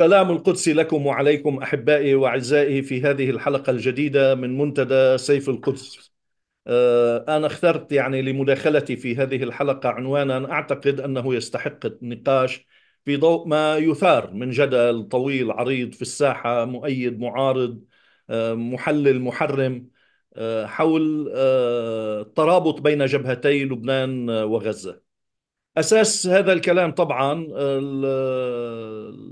سلام القدس لكم وعليكم احبائي واعزائي في هذه الحلقه الجديده من منتدى سيف القدس. آه، انا اخترت يعني لمداخلتي في هذه الحلقه عنوانا اعتقد انه يستحق النقاش في ضوء ما يثار من جدل طويل عريض في الساحه مؤيد معارض آه، محلل محرم آه، حول الترابط بين جبهتي لبنان وغزه. اساس هذا الكلام طبعا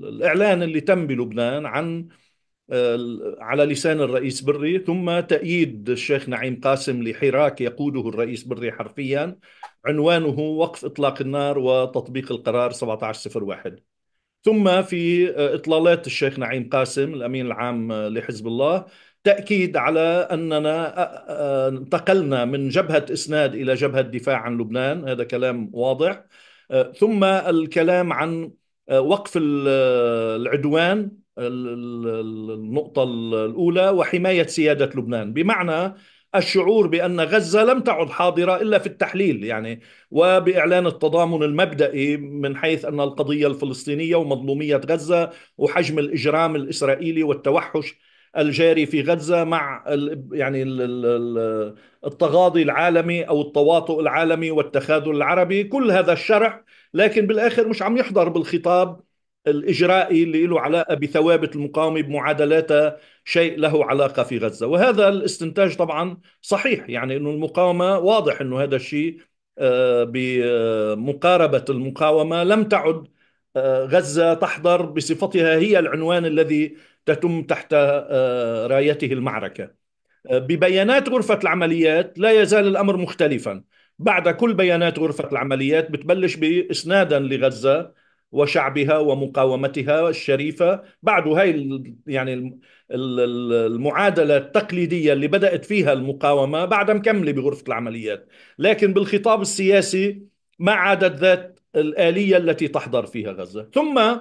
الاعلان اللي تم بلبنان عن على لسان الرئيس بري ثم تأييد الشيخ نعيم قاسم لحراك يقوده الرئيس بري حرفيا عنوانه وقف إطلاق النار وتطبيق القرار 1701 ثم في آه، إطلالات الشيخ نعيم قاسم الأمين العام آه، لحزب الله تأكيد على أننا انتقلنا من جبهة إسناد إلى جبهة دفاع عن لبنان هذا كلام واضح ثم الكلام عن وقف العدوان النقطة الأولى وحماية سيادة لبنان بمعنى الشعور بأن غزة لم تعد حاضرة إلا في التحليل يعني وبإعلان التضامن المبدئي من حيث أن القضية الفلسطينية ومظلومية غزة وحجم الإجرام الإسرائيلي والتوحش الجاري في غزه مع يعني التغاضي العالمي او التواطؤ العالمي والتخاذل العربي كل هذا الشرح لكن بالاخر مش عم يحضر بالخطاب الاجرائي اللي له علاقه بثوابت المقاومه بمعادلاتها شيء له علاقه في غزه وهذا الاستنتاج طبعا صحيح يعني انه المقاومه واضح انه هذا الشيء آه، بمقاربه المقاومه لم تعد آه، غزه تحضر بصفتها هي العنوان الذي تتم تحت آه، رايته المعركه آه، ببيانات غرفه العمليات لا يزال الامر مختلفا بعد كل بيانات غرفه العمليات بتبلش باسنادا لغزه وشعبها ومقاومتها الشريفه بعد هاي يعني المعادله التقليديه اللي بدات فيها المقاومه بعدها مكمله بغرفه العمليات لكن بالخطاب السياسي ما عادت ذات الاليه التي تحضر فيها غزه ثم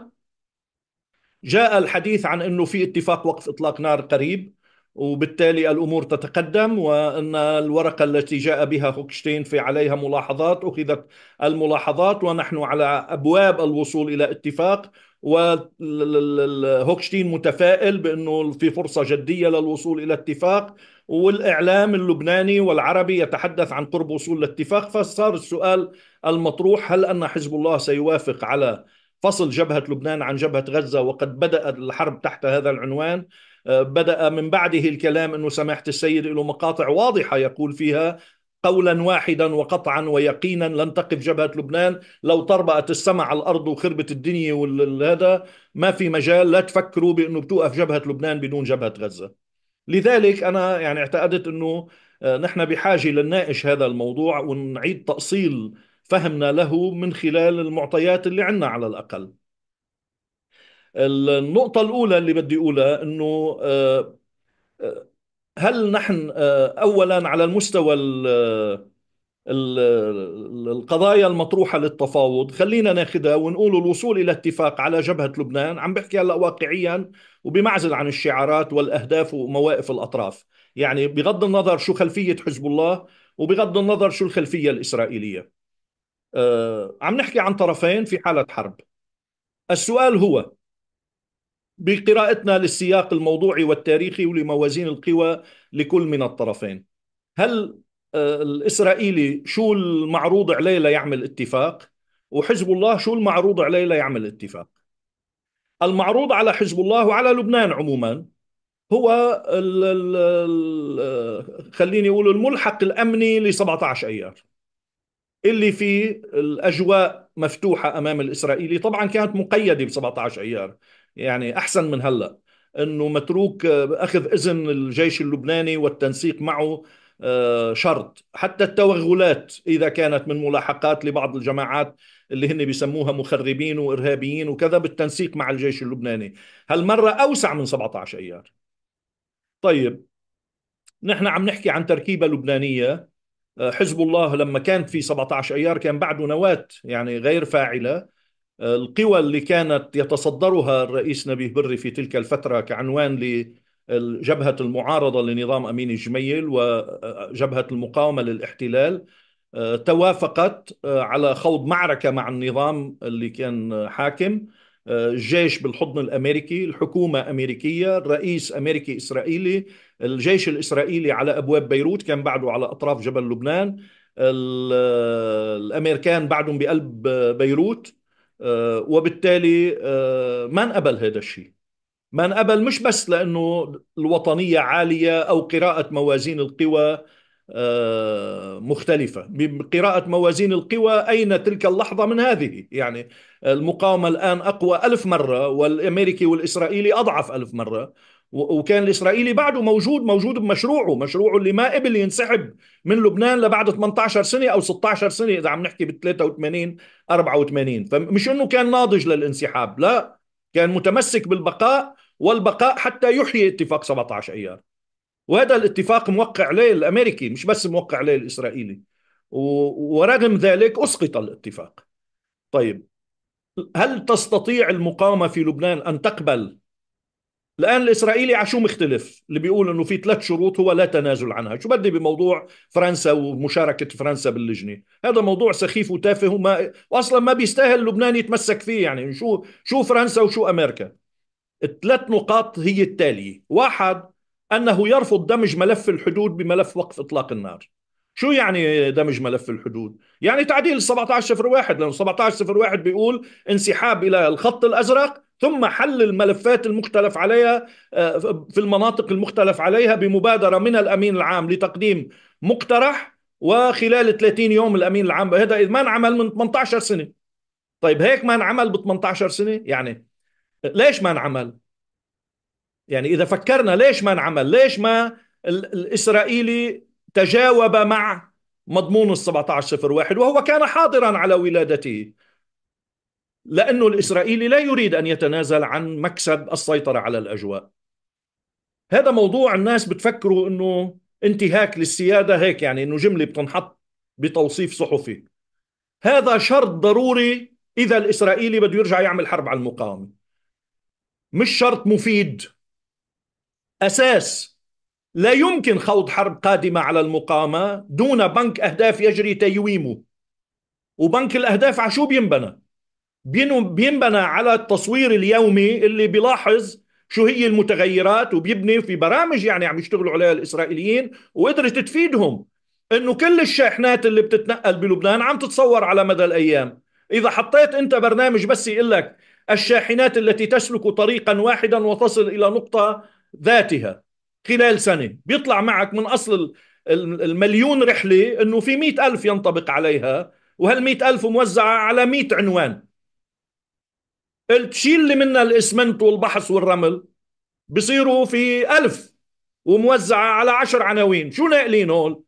جاء الحديث عن انه في اتفاق وقف اطلاق نار قريب وبالتالي الامور تتقدم وان الورقه التي جاء بها هوكشتين في عليها ملاحظات اخذت الملاحظات ونحن على ابواب الوصول الى اتفاق وهوكشتين متفائل بانه في فرصه جديه للوصول الى اتفاق والاعلام اللبناني والعربي يتحدث عن قرب وصول الاتفاق فصار السؤال المطروح هل ان حزب الله سيوافق على فصل جبهة لبنان عن جبهة غزة وقد بدأ الحرب تحت هذا العنوان آه، بدأ من بعده الكلام أنه سماحة السيد له مقاطع واضحة يقول فيها قولا واحدا وقطعا ويقينا لن تقف جبهة لبنان لو طربأت السماء على الأرض وخربت الدنيا وهذا ما في مجال لا تفكروا بأنه بتوقف جبهة لبنان بدون جبهة غزة لذلك أنا يعني اعتقدت أنه آه، نحن بحاجة لنناقش هذا الموضوع ونعيد تأصيل فهمنا له من خلال المعطيات اللي عنا على الأقل النقطة الأولى اللي بدي أقولها أنه آه، آه، هل نحن آه، أولا على المستوى القضايا المطروحة للتفاوض خلينا ناخدها ونقول الوصول إلى اتفاق على جبهة لبنان عم بحكي هلأ واقعيا وبمعزل عن الشعارات والأهداف ومواقف الأطراف يعني بغض النظر شو خلفية حزب الله وبغض النظر شو الخلفية الإسرائيلية آه، عم نحكي عن طرفين في حالة حرب السؤال هو بقراءتنا للسياق الموضوعي والتاريخي ولموازين القوى لكل من الطرفين هل آه، الإسرائيلي شو المعروض عليه ليعمل اتفاق وحزب الله شو المعروض عليه ليعمل اتفاق المعروض على حزب الله وعلى لبنان عموما هو الـ الـ الـ آه، خليني اقول الملحق الامني ل 17 ايار اللي في الاجواء مفتوحه امام الاسرائيلي طبعا كانت مقيده ب 17 ايار يعني احسن من هلا انه متروك آه، اخذ اذن الجيش اللبناني والتنسيق معه آه، شرط حتى التوغلات اذا كانت من ملاحقات لبعض الجماعات اللي هن بيسموها مخربين وارهابيين وكذا بالتنسيق مع الجيش اللبناني هالمره اوسع من 17 ايار طيب نحن عم نحكي عن تركيبه لبنانيه آه، حزب الله لما كان في 17 ايار كان بعده نواه يعني غير فاعله آه، القوى اللي كانت يتصدرها الرئيس نبيه بري في تلك الفتره كعنوان لجبهه المعارضه لنظام امين الجميل وجبهه المقاومه للاحتلال آه، توافقت على خوض معركه مع النظام اللي كان حاكم الجيش بالحضن الامريكي، الحكومه امريكيه، الرئيس امريكي اسرائيلي، الجيش الاسرائيلي على ابواب بيروت كان بعده على اطراف جبل لبنان، الامريكان بعدهم بقلب بيروت آه، وبالتالي آه، ما انقبل هذا الشيء ما انقبل مش بس لانه الوطنيه عاليه او قراءه موازين القوى آه، مختلفة بقراءة موازين القوى أين تلك اللحظة من هذه يعني المقاومة الآن أقوى ألف مرة والأمريكي والإسرائيلي أضعف ألف مرة وكان الإسرائيلي بعده موجود موجود بمشروعه مشروعه اللي ما قبل ينسحب من لبنان لبعد 18 سنة أو 16 سنة إذا عم نحكي بال 83 84 فمش أنه كان ناضج للانسحاب لا كان متمسك بالبقاء والبقاء حتى يحيي اتفاق 17 أيار وهذا الاتفاق موقع عليه الامريكي مش بس موقع عليه الاسرائيلي ورغم ذلك اسقط الاتفاق طيب هل تستطيع المقاومه في لبنان ان تقبل الان الاسرائيلي على شو مختلف اللي بيقول انه في ثلاث شروط هو لا تنازل عنها شو بدي بموضوع فرنسا ومشاركه فرنسا باللجنه هذا موضوع سخيف وتافه وما واصلا ما بيستاهل لبنان يتمسك فيه يعني شو شو فرنسا وشو امريكا الثلاث نقاط هي التاليه واحد أنه يرفض دمج ملف الحدود بملف وقف إطلاق النار شو يعني دمج ملف الحدود؟ يعني تعديل 1701 لأنه 1701 بيقول انسحاب إلى الخط الأزرق ثم حل الملفات المختلف عليها آه، في المناطق المختلف عليها بمبادرة من الأمين العام لتقديم مقترح وخلال 30 يوم الأمين العام هذا إذ ما انعمل من 18 سنة طيب هيك ما انعمل ب 18 سنة يعني ليش ما انعمل؟ يعني إذا فكرنا ليش ما انعمل ليش ما الإسرائيلي تجاوب مع مضمون ال 1701 وهو كان حاضرا على ولادته لأنه الإسرائيلي لا يريد أن يتنازل عن مكسب السيطرة على الأجواء هذا موضوع الناس بتفكروا أنه انتهاك للسيادة هيك يعني أنه جملة بتنحط بتوصيف صحفي هذا شرط ضروري إذا الإسرائيلي بده يرجع يعمل حرب على المقاومة مش شرط مفيد أساس لا يمكن خوض حرب قادمة على المقاومة دون بنك أهداف يجري تيويمه وبنك الأهداف على شو بينبنى؟ بينبنى على التصوير اليومي اللي بيلاحظ شو هي المتغيرات وبيبني في برامج يعني عم يشتغلوا عليها الإسرائيليين وقدرت تفيدهم انه كل الشاحنات اللي بتتنقل بلبنان عم تتصور على مدى الايام اذا حطيت انت برنامج بس يقول لك الشاحنات التي تسلك طريقا واحدا وتصل الى نقطه ذاتها خلال سنة بيطلع معك من أصل المليون رحلة أنه في مئة ألف ينطبق عليها وهالمئة ألف موزعة على مئة عنوان قلت شيل لي منها الإسمنت والبحث والرمل بصيروا في ألف وموزعة على عشر عناوين شو ناقلين هول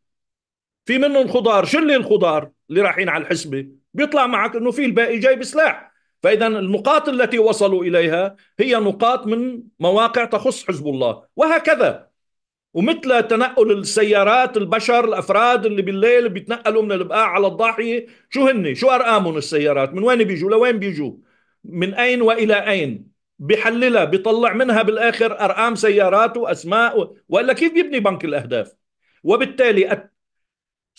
في منهم خضار شل الخضار اللي رايحين على الحسبة بيطلع معك أنه في الباقي جاي بسلاح فإذا النقاط التي وصلوا إليها هي نقاط من مواقع تخص حزب الله وهكذا ومثل تنقل السيارات البشر الافراد اللي بالليل بيتنقلوا من البقاع على الضاحيه شو هن شو ارقامهم السيارات من وين بيجوا لوين بيجوا من اين والى اين بحللها بيطلع منها بالاخر ارقام سيارات واسماء والا كيف بيبني بنك الاهداف وبالتالي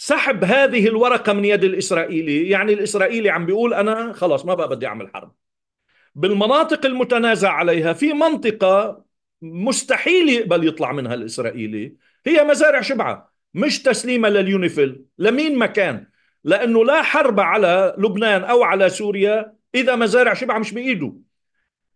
سحب هذه الورقة من يد الإسرائيلي يعني الإسرائيلي عم بيقول أنا خلاص ما بقى بدي أعمل حرب بالمناطق المتنازع عليها في منطقة مستحيل يقبل يطلع منها الإسرائيلي هي مزارع شبعة مش تسليمة لليونيفيل لمين مكان لأنه لا حرب على لبنان أو على سوريا إذا مزارع شبعة مش بإيده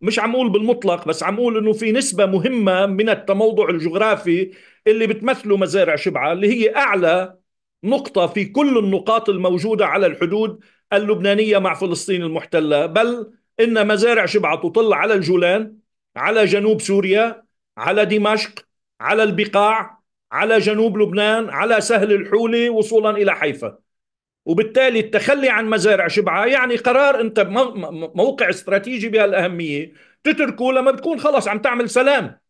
مش عم اقول بالمطلق بس عم اقول انه في نسبه مهمه من التموضع الجغرافي اللي بتمثله مزارع شبعه اللي هي اعلى نقطة في كل النقاط الموجودة على الحدود اللبنانية مع فلسطين المحتلة بل إن مزارع شبعة تطل على الجولان على جنوب سوريا على دمشق على البقاع على جنوب لبنان على سهل الحولي وصولا إلى حيفا وبالتالي التخلي عن مزارع شبعة يعني قرار أنت موقع استراتيجي بهالأهمية تتركه لما بتكون خلص عم تعمل سلام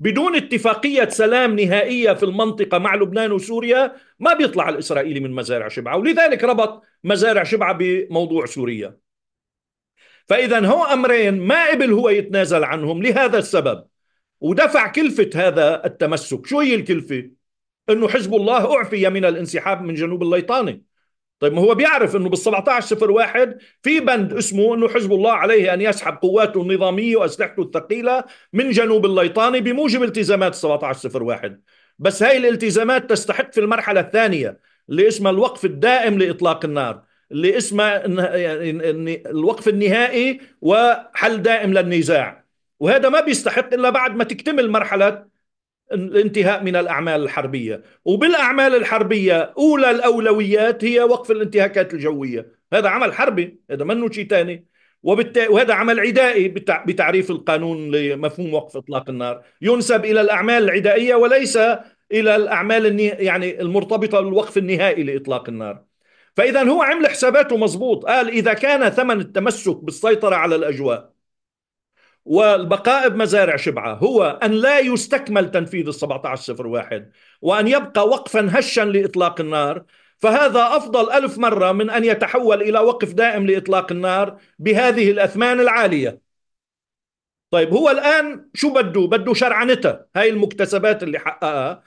بدون اتفاقية سلام نهائية في المنطقة مع لبنان وسوريا ما بيطلع الإسرائيلي من مزارع شبعة ولذلك ربط مزارع شبعة بموضوع سوريا فإذا هو أمرين ما قبل هو يتنازل عنهم لهذا السبب ودفع كلفة هذا التمسك شو هي الكلفة؟ أنه حزب الله أعفي من الانسحاب من جنوب الليطانة طيب ما هو بيعرف انه بال 17 01 في بند اسمه انه حزب الله عليه ان يسحب قواته النظاميه واسلحته الثقيله من جنوب الليطاني بموجب التزامات 17 01 بس هاي الالتزامات تستحق في المرحله الثانيه اللي اسمها الوقف الدائم لاطلاق النار اللي اسمها يعني الوقف النهائي وحل دائم للنزاع وهذا ما بيستحق الا بعد ما تكتمل مرحله الانتهاء من الأعمال الحربية وبالأعمال الحربية أولى الأولويات هي وقف الانتهاكات الجوية هذا عمل حربي هذا منه شيء ثاني وبالتالي وهذا عمل عدائي بتعريف القانون لمفهوم وقف اطلاق النار ينسب الى الاعمال العدائيه وليس الى الاعمال يعني المرتبطه بالوقف النهائي لاطلاق النار فاذا هو عمل حساباته مزبوط قال اذا كان ثمن التمسك بالسيطره على الاجواء والبقاء بمزارع شبعة هو أن لا يستكمل تنفيذ ال عشر واحد وأن يبقى وقفا هشا لإطلاق النار فهذا أفضل ألف مرة من أن يتحول إلى وقف دائم لإطلاق النار بهذه الأثمان العالية طيب هو الآن شو بده؟ بده شرعنتها هاي المكتسبات اللي حققها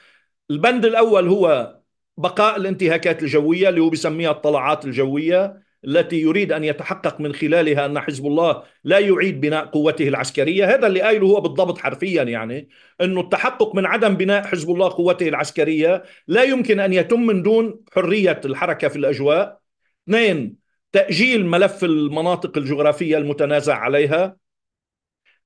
البند الأول هو بقاء الانتهاكات الجوية اللي هو بسميها الطلعات الجوية التي يريد أن يتحقق من خلالها أن حزب الله لا يعيد بناء قوته العسكرية هذا اللي قايله هو بالضبط حرفيا يعني أنه التحقق من عدم بناء حزب الله قوته العسكرية لا يمكن أن يتم من دون حرية الحركة في الأجواء اثنين تأجيل ملف المناطق الجغرافية المتنازع عليها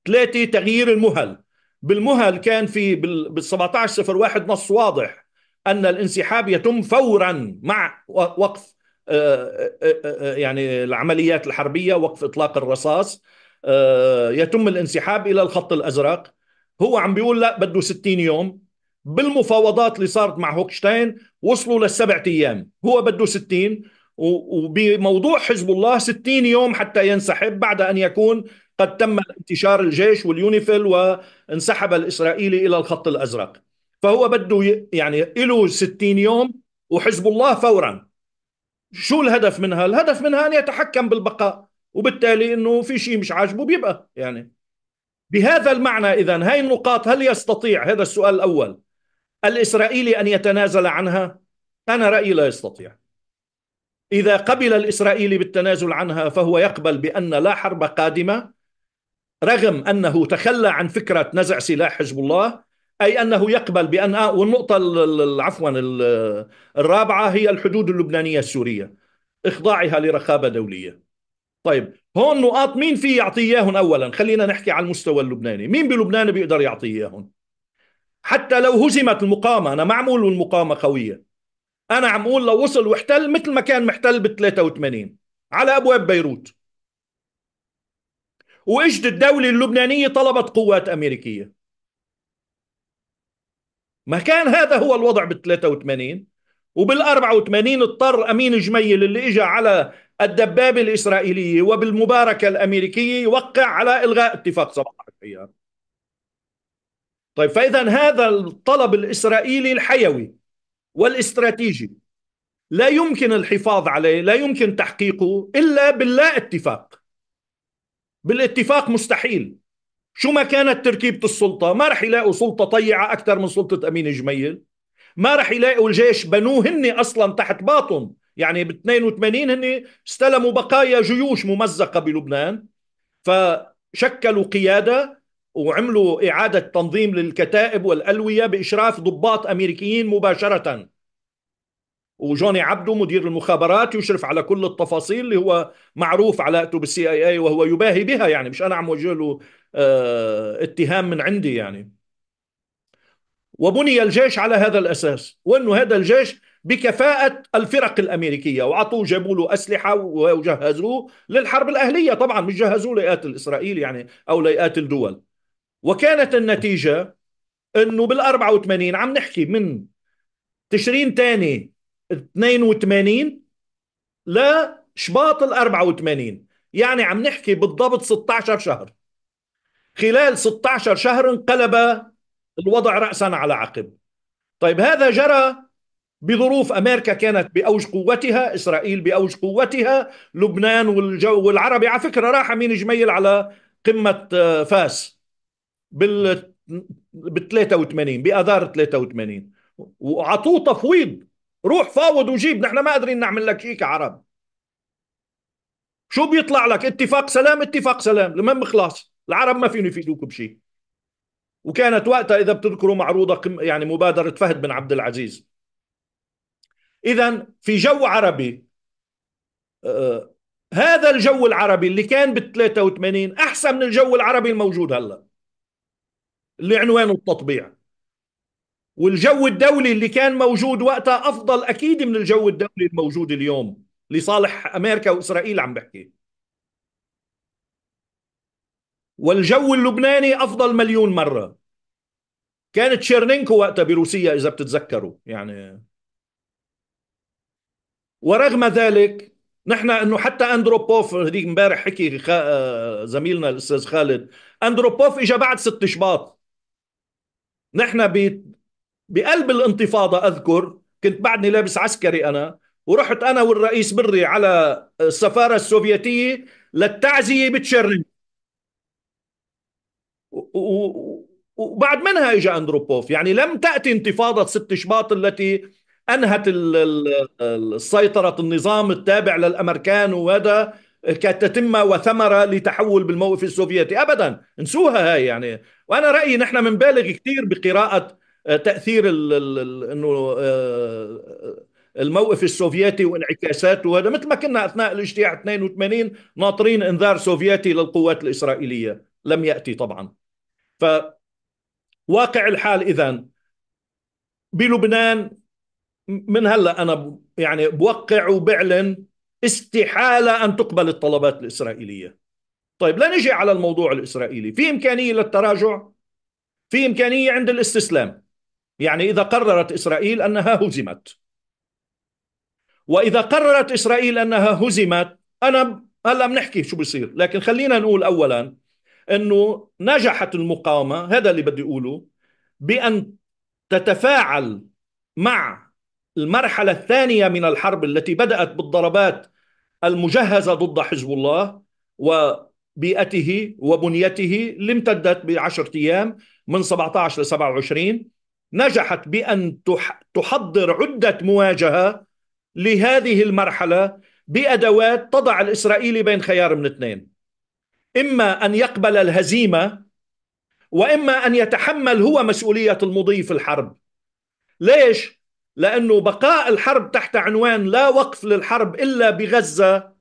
ثلاثة تغيير المهل بالمهل كان في بال 17 01 نص واضح أن الانسحاب يتم فورا مع وقف آه، آه، آه، يعني العمليات الحربيه وقف اطلاق الرصاص يتم الانسحاب الى الخط الازرق هو عم بيقول لا بده 60 يوم بالمفاوضات اللي صارت مع هوكشتاين وصلوا للسبع ايام هو بده 60 وبموضوع حزب الله 60 يوم حتى ينسحب بعد ان يكون قد تم انتشار الجيش واليونيفيل وانسحب الاسرائيلي الى الخط الازرق فهو بده يعني له 60 يوم وحزب الله فورا شو الهدف منها؟ الهدف منها أن يتحكم بالبقاء وبالتالي أنه في شيء مش عاجبه بيبقى يعني بهذا المعنى إذا هاي النقاط هل يستطيع هذا السؤال الأول الإسرائيلي أن يتنازل عنها؟ أنا رأيي لا يستطيع إذا قبل الإسرائيلي بالتنازل عنها فهو يقبل بأن لا حرب قادمة رغم أنه تخلى عن فكرة نزع سلاح حزب الله اي انه يقبل بان والنقطه عفوا الرابعه هي الحدود اللبنانيه السوريه اخضاعها لرقابه دوليه طيب هون نقاط مين في يعطيهن اولا خلينا نحكي على المستوى اللبناني مين بلبنان بيقدر يعطيهن حتى لو هزمت المقاومه انا ما عم اقول المقاومه قويه انا عم اقول لو وصل واحتل مثل ما كان محتل بال 83 على ابواب بيروت واجت الدوله اللبنانيه طلبت قوات امريكيه ما كان هذا هو الوضع بال 83 وبال 84 اضطر امين جميل اللي اجى على الدبابه الاسرائيليه وبالمباركه الامريكيه يوقع على الغاء اتفاق 17 ايار. طيب فاذا هذا الطلب الاسرائيلي الحيوي والاستراتيجي لا يمكن الحفاظ عليه، لا يمكن تحقيقه الا باللا اتفاق. بالاتفاق مستحيل شو ما كانت تركيبة السلطة ما رح يلاقوا سلطة طيعة أكثر من سلطة أمين جميل ما رح يلاقوا الجيش بنوه هن أصلا تحت باطن يعني ب 82 هن استلموا بقايا جيوش ممزقة بلبنان فشكلوا قيادة وعملوا إعادة تنظيم للكتائب والألوية بإشراف ضباط أمريكيين مباشرة وجوني عبدو مدير المخابرات يشرف على كل التفاصيل اللي هو معروف علاقته بالسي اي اي وهو يباهي بها يعني مش انا عم وجه له آه، اتهام من عندي يعني وبني الجيش على هذا الأساس وأنه هذا الجيش بكفاءة الفرق الأمريكية وعطوه جابوا له أسلحة وجهزوه للحرب الأهلية طبعا مش جهزوه ليقاتل إسرائيل يعني أو ليقاتل دول وكانت النتيجة أنه بال 84 عم نحكي من تشرين تاني 82 لشباط ال 84 يعني عم نحكي بالضبط 16 شهر خلال 16 شهر انقلب الوضع رأسا على عقب طيب هذا جرى بظروف امريكا كانت باوج قوتها، اسرائيل باوج قوتها، لبنان والجو والعربي على فكره راح امين جميل على قمه آه، فاس بال بال 83 باذار 83 وعطوه تفويض روح فاوض وجيب نحن ما قادرين نعمل لك شيء كعرب شو بيطلع لك اتفاق سلام اتفاق سلام المهم خلاص العرب ما فيهم يفيدوكم بشيء وكانت وقتها اذا بتذكروا معروضه يعني مبادره فهد بن عبد العزيز اذا في جو عربي آه هذا الجو العربي اللي كان بال 83 احسن من الجو العربي الموجود هلا اللي عنوانه التطبيع والجو الدولي اللي كان موجود وقتها افضل اكيد من الجو الدولي الموجود اليوم لصالح امريكا واسرائيل عم بحكي والجو اللبناني أفضل مليون مرة كانت شيرنينكو وقتها بروسيا إذا بتتذكروا يعني ورغم ذلك نحن انه حتى اندروبوف هذيك امبارح حكي زميلنا الاستاذ خالد اندروبوف اجى بعد ست شباط نحن ب... بقلب الانتفاضه اذكر كنت بعدني لابس عسكري انا ورحت انا والرئيس بري على السفاره السوفيتيه للتعزيه بتشيرنينكو وبعد منها اجى اندروبوف يعني لم تاتي انتفاضه 6 شباط التي انهت سيطره النظام التابع للامريكان وهذا كتتمه وثمره لتحول بالموقف السوفيتي ابدا انسوها هاي يعني وانا رايي نحن بنبالغ كثير بقراءه آه، تاثير انه آه، الموقف السوفيتي وانعكاساته وهذا مثل ما كنا اثناء الاجتياح 82 ناطرين انذار سوفيتي للقوات الاسرائيليه لم ياتي طبعا فواقع الحال إذا بلبنان من هلا أنا يعني بوقع وبعلن استحالة أن تقبل الطلبات الإسرائيلية طيب لنجي على الموضوع الإسرائيلي في إمكانية للتراجع في إمكانية عند الاستسلام يعني إذا قررت إسرائيل أنها هزمت وإذا قررت إسرائيل أنها هزمت أنا هلا بنحكي شو بصير لكن خلينا نقول أولا انه نجحت المقاومه هذا اللي بدي اقوله بان تتفاعل مع المرحله الثانيه من الحرب التي بدات بالضربات المجهزه ضد حزب الله وبيئته وبنيته اللي امتدت بعشرة ايام من 17 ل 27 نجحت بان تحضر عده مواجهه لهذه المرحله بادوات تضع الاسرائيلي بين خيار من اثنين إما أن يقبل الهزيمة وإما أن يتحمل هو مسؤولية المضي في الحرب ليش؟ لأنه بقاء الحرب تحت عنوان لا وقف للحرب إلا بغزة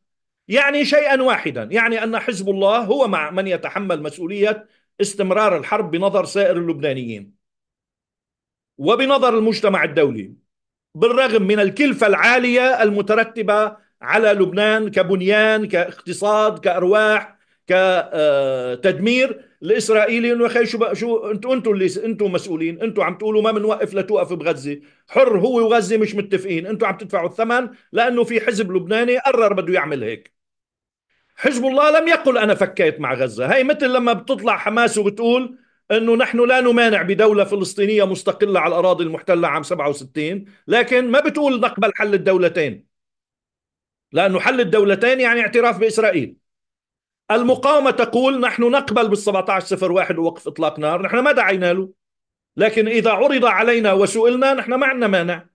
يعني شيئا واحدا يعني أن حزب الله هو مع من يتحمل مسؤولية استمرار الحرب بنظر سائر اللبنانيين وبنظر المجتمع الدولي بالرغم من الكلفة العالية المترتبة على لبنان كبنيان كاقتصاد كأرواح كتدمير الاسرائيلي انه يا اخي شو شو انتوا انتوا اللي انتوا مسؤولين انتوا عم تقولوا ما بنوقف لتوقف بغزه حر هو وغزه مش متفقين انتوا عم تدفعوا الثمن لانه في حزب لبناني قرر بده يعمل هيك حزب الله لم يقل انا فكيت مع غزه هي مثل لما بتطلع حماس وبتقول انه نحن لا نمانع بدوله فلسطينيه مستقله على الاراضي المحتله عام 67 لكن ما بتقول نقبل حل الدولتين لانه حل الدولتين يعني اعتراف باسرائيل المقاومة تقول نحن نقبل بال 1701 ووقف إطلاق نار نحن ما دعينا له لكن إذا عرض علينا وسئلنا نحن ما عندنا مانع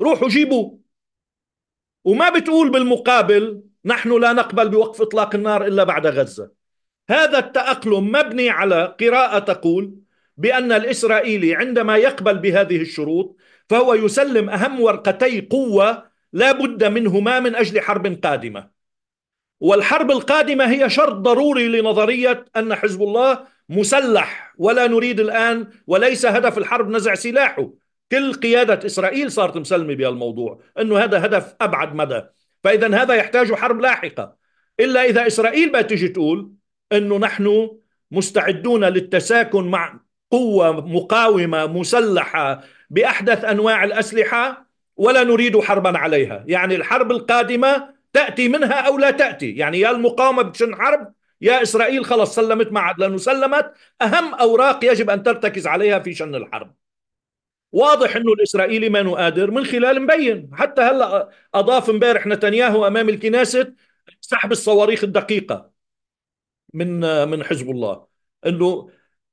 روحوا جيبوا وما بتقول بالمقابل نحن لا نقبل بوقف إطلاق النار إلا بعد غزة هذا التأقلم مبني على قراءة تقول بأن الإسرائيلي عندما يقبل بهذه الشروط فهو يسلم أهم ورقتي قوة لا بد منهما من أجل حرب قادمة والحرب القادمة هي شرط ضروري لنظرية أن حزب الله مسلح ولا نريد الآن وليس هدف الحرب نزع سلاحه كل قيادة إسرائيل صارت مسلمة بهالموضوع أنه هذا هدف أبعد مدى فإذا هذا يحتاج حرب لاحقة إلا إذا إسرائيل بقى تيجي تقول أنه نحن مستعدون للتساكن مع قوة مقاومة مسلحة بأحدث أنواع الأسلحة ولا نريد حربا عليها يعني الحرب القادمة تأتي منها أو لا تأتي يعني يا المقاومة بتشن حرب يا إسرائيل خلص سلمت معها لأنه سلمت أهم أوراق يجب أن ترتكز عليها في شن الحرب واضح انه الاسرائيلي ما نقادر من خلال مبين حتى هلا اضاف امبارح نتنياهو امام الكناسة سحب الصواريخ الدقيقه من من حزب الله انه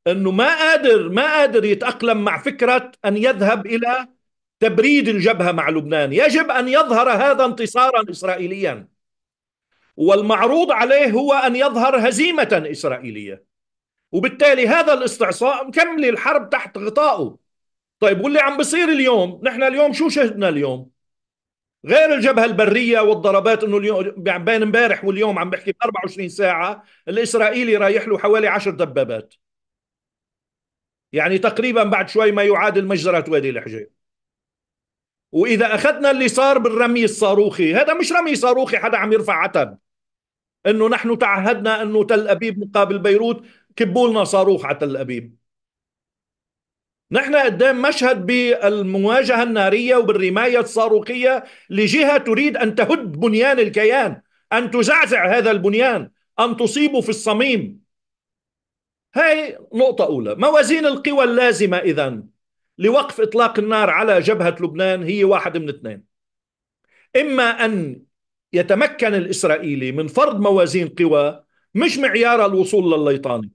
انه ما قادر ما قادر يتاقلم مع فكره ان يذهب الى تبريد الجبهه مع لبنان يجب ان يظهر هذا انتصارا اسرائيليا والمعروض عليه هو ان يظهر هزيمه اسرائيليه وبالتالي هذا الاستعصاء مكمل الحرب تحت غطائه طيب واللي عم بصير اليوم نحن اليوم شو شهدنا اليوم غير الجبهه البريه والضربات انه اليوم يعني بين امبارح واليوم عم بحكي ب 24 ساعه الاسرائيلي رايح له حوالي 10 دبابات يعني تقريبا بعد شوي ما يعادل مجزره وادي الحجير واذا اخذنا اللي صار بالرمي الصاروخي هذا مش رمي صاروخي حدا عم يرفع عتب انه نحن تعهدنا انه تل ابيب مقابل بيروت كبوا لنا صاروخ على تل ابيب نحن قدام مشهد بالمواجهه الناريه وبالرمايه الصاروخيه لجهه تريد ان تهد بنيان الكيان ان تزعزع هذا البنيان ان تصيبه في الصميم هاي نقطه اولى موازين القوى اللازمه اذا لوقف إطلاق النار على جبهة لبنان هي واحد من اثنين إما أن يتمكن الإسرائيلي من فرض موازين قوى مش معيار الوصول للليطانة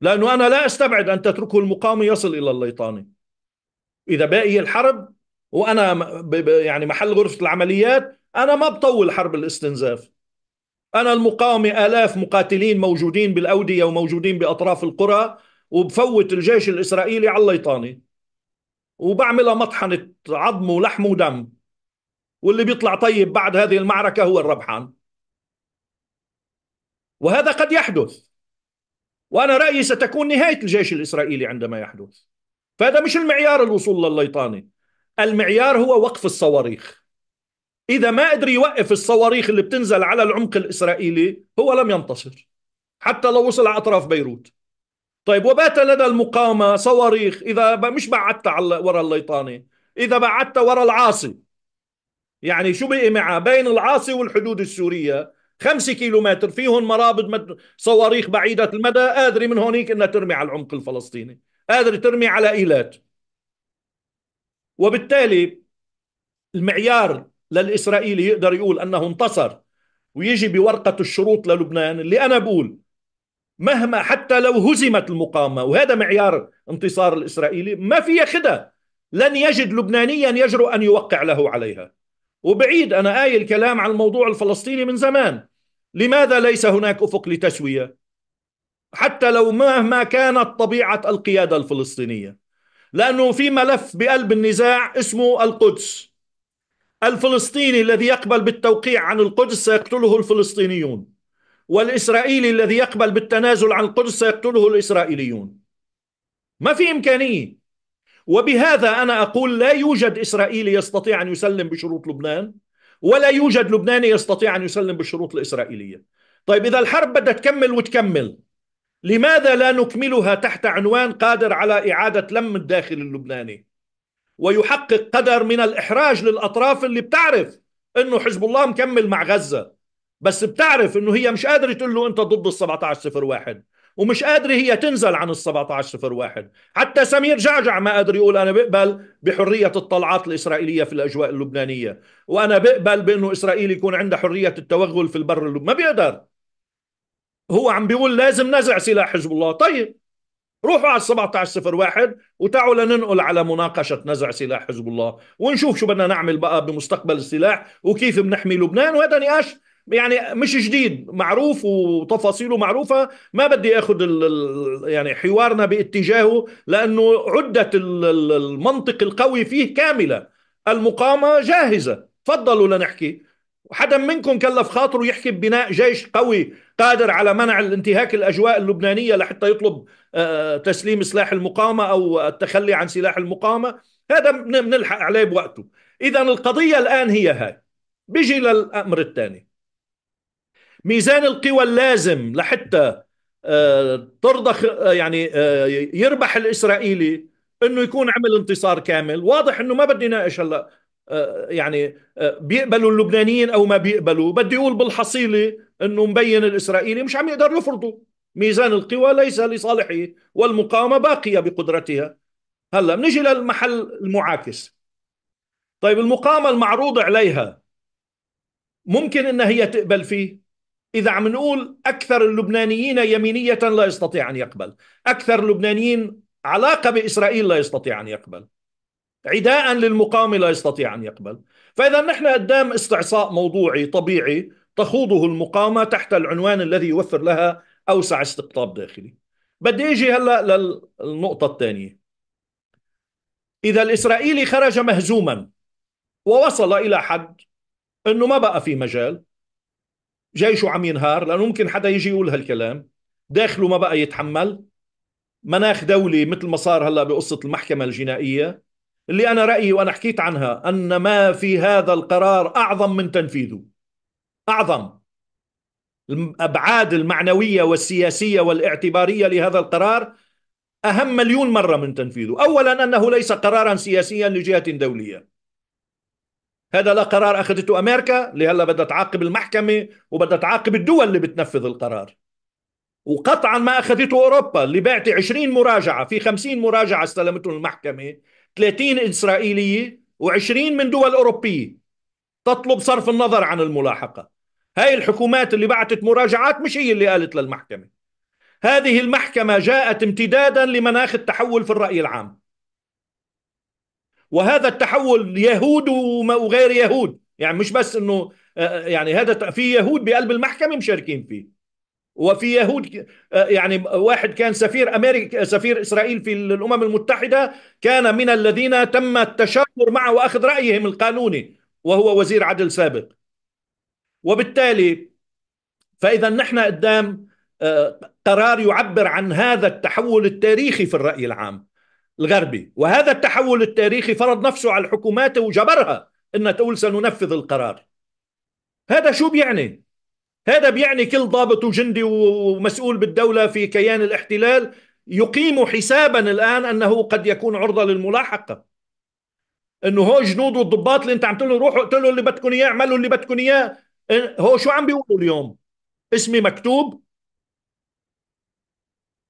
لأنه أنا لا أستبعد أن تتركه المقاومة يصل إلى الليطانة إذا باقي الحرب وأنا يعني محل غرفة العمليات أنا ما بطول حرب الاستنزاف أنا المقاومة آلاف مقاتلين موجودين بالأودية وموجودين بأطراف القرى وبفوت الجيش الإسرائيلي على الليطانة وبعملها مطحنة عظم ولحم ودم واللي بيطلع طيب بعد هذه المعركة هو الربحان وهذا قد يحدث وأنا رأيي ستكون نهاية الجيش الإسرائيلي عندما يحدث فهذا مش المعيار الوصول للليطاني المعيار هو وقف الصواريخ إذا ما قدر يوقف الصواريخ اللي بتنزل على العمق الإسرائيلي هو لم ينتصر حتى لو وصل على أطراف بيروت طيب وبات لدى المقاومة صواريخ إذا مش بعدت على ورا الليطانة إذا بعدت ورا العاصي يعني شو بقي معه بين العاصي والحدود السورية خمسة كيلومتر فيهم مرابط صواريخ بعيدة المدى قادرة من هونيك إنها ترمي على العمق الفلسطيني قادرة ترمي على إيلات وبالتالي المعيار للإسرائيلي يقدر يقول أنه انتصر ويجي بورقة الشروط للبنان اللي أنا بقول مهما حتى لو هزمت المقاومة وهذا معيار انتصار الإسرائيلي ما في ياخذها لن يجد لبنانيا يجرؤ أن يوقع له عليها وبعيد أنا آي الكلام عن الموضوع الفلسطيني من زمان لماذا ليس هناك أفق لتسوية حتى لو مهما كانت طبيعة القيادة الفلسطينية لأنه في ملف بقلب النزاع اسمه القدس الفلسطيني الذي يقبل بالتوقيع عن القدس سيقتله الفلسطينيون والإسرائيلي الذي يقبل بالتنازل عن القدس سيقتله الإسرائيليون ما في إمكانية وبهذا أنا أقول لا يوجد إسرائيلي يستطيع أن يسلم بشروط لبنان ولا يوجد لبناني يستطيع أن يسلم بالشروط الإسرائيلية طيب إذا الحرب بدها تكمل وتكمل لماذا لا نكملها تحت عنوان قادر على إعادة لم الداخل اللبناني ويحقق قدر من الإحراج للأطراف اللي بتعرف أنه حزب الله مكمل مع غزة بس بتعرف انه هي مش قادره تقول له انت ضد ال 17 01 ومش قادره هي تنزل عن ال 17 01 حتى سمير جعجع ما قادر يقول انا بقبل بحريه الطلعات الاسرائيليه في الاجواء اللبنانيه وانا بقبل بانه اسرائيل يكون عندها حريه التوغل في البر اللبناني ما بيقدر هو عم بيقول لازم نزع سلاح حزب الله طيب روحوا على 17 01 وتعالوا لننقل على مناقشة نزع سلاح حزب الله ونشوف شو بدنا نعمل بقى بمستقبل السلاح وكيف بنحمي لبنان وهذا نقاش يعني مش جديد معروف وتفاصيله معروفه ما بدي اخذ يعني حوارنا باتجاهه لانه عده المنطق القوي فيه كامله المقامه جاهزه تفضلوا لنحكي حدا منكم كلف خاطره يحكي ببناء جيش قوي قادر على منع الانتهاك الاجواء اللبنانيه لحتى يطلب آه، تسليم سلاح المقاومه او التخلي عن سلاح المقاومه هذا بنلحق عليه بوقته اذا القضيه الان هي هاي بيجي للامر الثاني ميزان القوى اللازم لحتى آه، ترضخ آه، يعني آه، يربح الاسرائيلي انه يكون عمل انتصار كامل واضح انه ما بدي ناقش هلا يعني بيقبلوا اللبنانيين او ما بيقبلوا بدي اقول بالحصيله انه مبين الاسرائيلي مش عم يقدر يفرضوا ميزان القوى ليس لصالحه والمقاومه باقيه بقدرتها هلا بنيجي للمحل المعاكس طيب المقاومه المعروض عليها ممكن انها هي تقبل فيه إذا عم نقول أكثر اللبنانيين يمينية لا يستطيع أن يقبل أكثر اللبنانيين علاقة بإسرائيل لا يستطيع أن يقبل عداء للمقاومة لا يستطيع أن يقبل فإذا نحن قدام استعصاء موضوعي طبيعي تخوضه المقاومة تحت العنوان الذي يوفر لها أوسع استقطاب داخلي بدي أجي هلأ للنقطة الثانية إذا الإسرائيلي خرج مهزوما ووصل إلى حد أنه ما بقى في مجال جيشه عم ينهار لانه ممكن حدا يجي يقول هالكلام داخله ما بقى يتحمل مناخ دولي مثل ما صار هلا بقصه المحكمه الجنائيه اللي انا رايي وانا حكيت عنها ان ما في هذا القرار اعظم من تنفيذه اعظم الابعاد المعنويه والسياسيه والاعتباريه لهذا القرار اهم مليون مره من تنفيذه اولا انه ليس قرارا سياسيا لجهه دوليه هذا لا قرار اخذته امريكا اللي هلا بدها تعاقب المحكمه وبدها تعاقب الدول اللي بتنفذ القرار وقطعا ما اخذته اوروبا اللي بعت 20 مراجعه في 50 مراجعه استلمتهم المحكمه 30 اسرائيليه و20 من دول اوروبيه تطلب صرف النظر عن الملاحقه هاي الحكومات اللي بعتت مراجعات مش هي اللي قالت للمحكمه هذه المحكمه جاءت امتدادا لمناخ التحول في الراي العام وهذا التحول يهود وغير يهود يعني مش بس انه آه، آه، يعني هذا في يهود بقلب المحكمه مشاركين فيه وفي يهود آه، يعني واحد كان سفير امريكا سفير اسرائيل في الامم المتحده كان من الذين تم التشاور معه واخذ رايهم القانوني وهو وزير عدل سابق وبالتالي فاذا نحن قدام قرار يعبر عن هذا التحول التاريخي في الراي العام الغربي وهذا التحول التاريخي فرض نفسه على الحكومات وجبرها أن تقول سننفذ القرار هذا شو بيعني؟ هذا بيعني كل ضابط وجندي ومسؤول بالدولة في كيان الاحتلال يقيم حسابا الآن أنه قد يكون عرضة للملاحقة انه هو جنود والضباط اللي انت عم تقول روحوا اقتلوا اللي بدكم اياه اعملوا اللي بدكم اياه هو شو عم بيقولوا اليوم اسمي مكتوب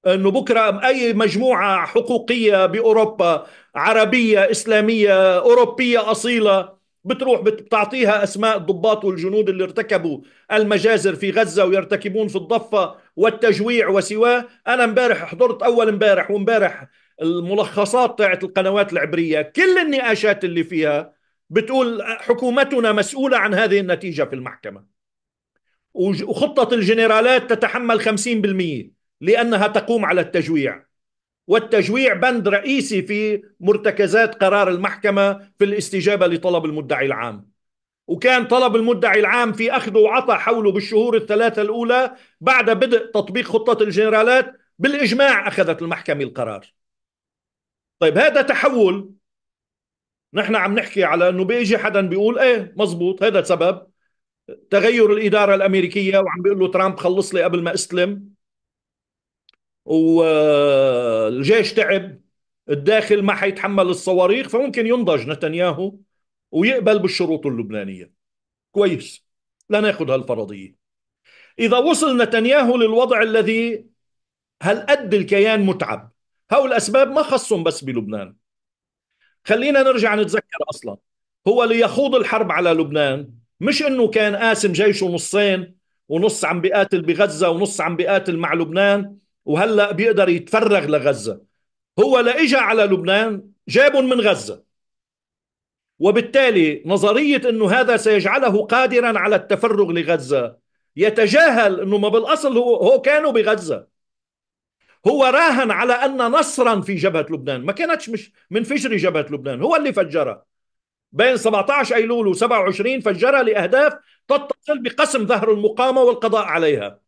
انه بكره اي مجموعه حقوقيه باوروبا عربيه اسلاميه اوروبيه اصيله بتروح بتعطيها اسماء الضباط والجنود اللي ارتكبوا المجازر في غزه ويرتكبون في الضفه والتجويع وسواه، انا امبارح حضرت اول امبارح وامبارح الملخصات تاعت القنوات العبريه، كل النقاشات اللي فيها بتقول حكومتنا مسؤوله عن هذه النتيجه في المحكمه. وخطه الجنرالات تتحمل 50% لأنها تقوم على التجويع والتجويع بند رئيسي في مرتكزات قرار المحكمة في الاستجابة لطلب المدعي العام وكان طلب المدعي العام في أخذه وعطى حوله بالشهور الثلاثة الأولى بعد بدء تطبيق خطة الجنرالات بالإجماع أخذت المحكمة القرار طيب هذا تحول نحن عم نحكي على أنه بيجي حدا بيقول إيه مزبوط هذا سبب تغير الإدارة الأمريكية وعم بيقول له ترامب خلص لي قبل ما أستلم والجيش تعب الداخل ما حيتحمل الصواريخ فممكن ينضج نتنياهو ويقبل بالشروط اللبنانية كويس لا ناخذ هالفرضية إذا وصل نتنياهو للوضع الذي هل قد الكيان متعب هؤلاء الأسباب ما خصهم بس بلبنان خلينا نرجع نتذكر أصلا هو ليخوض الحرب على لبنان مش انه كان قاسم جيشه نصين ونص عم بيقاتل بغزه ونص عم بيقاتل مع لبنان وهلا بيقدر يتفرغ لغزه هو لا اجى على لبنان جاب من غزه وبالتالي نظريه انه هذا سيجعله قادرا على التفرغ لغزه يتجاهل انه ما بالاصل هو هو كانوا بغزه هو راهن على ان نصرا في جبهه لبنان ما كانتش مش من فجر جبهه لبنان هو اللي فجرها بين 17 ايلول و27 فجرها لاهداف تتصل بقسم ظهر المقاومه والقضاء عليها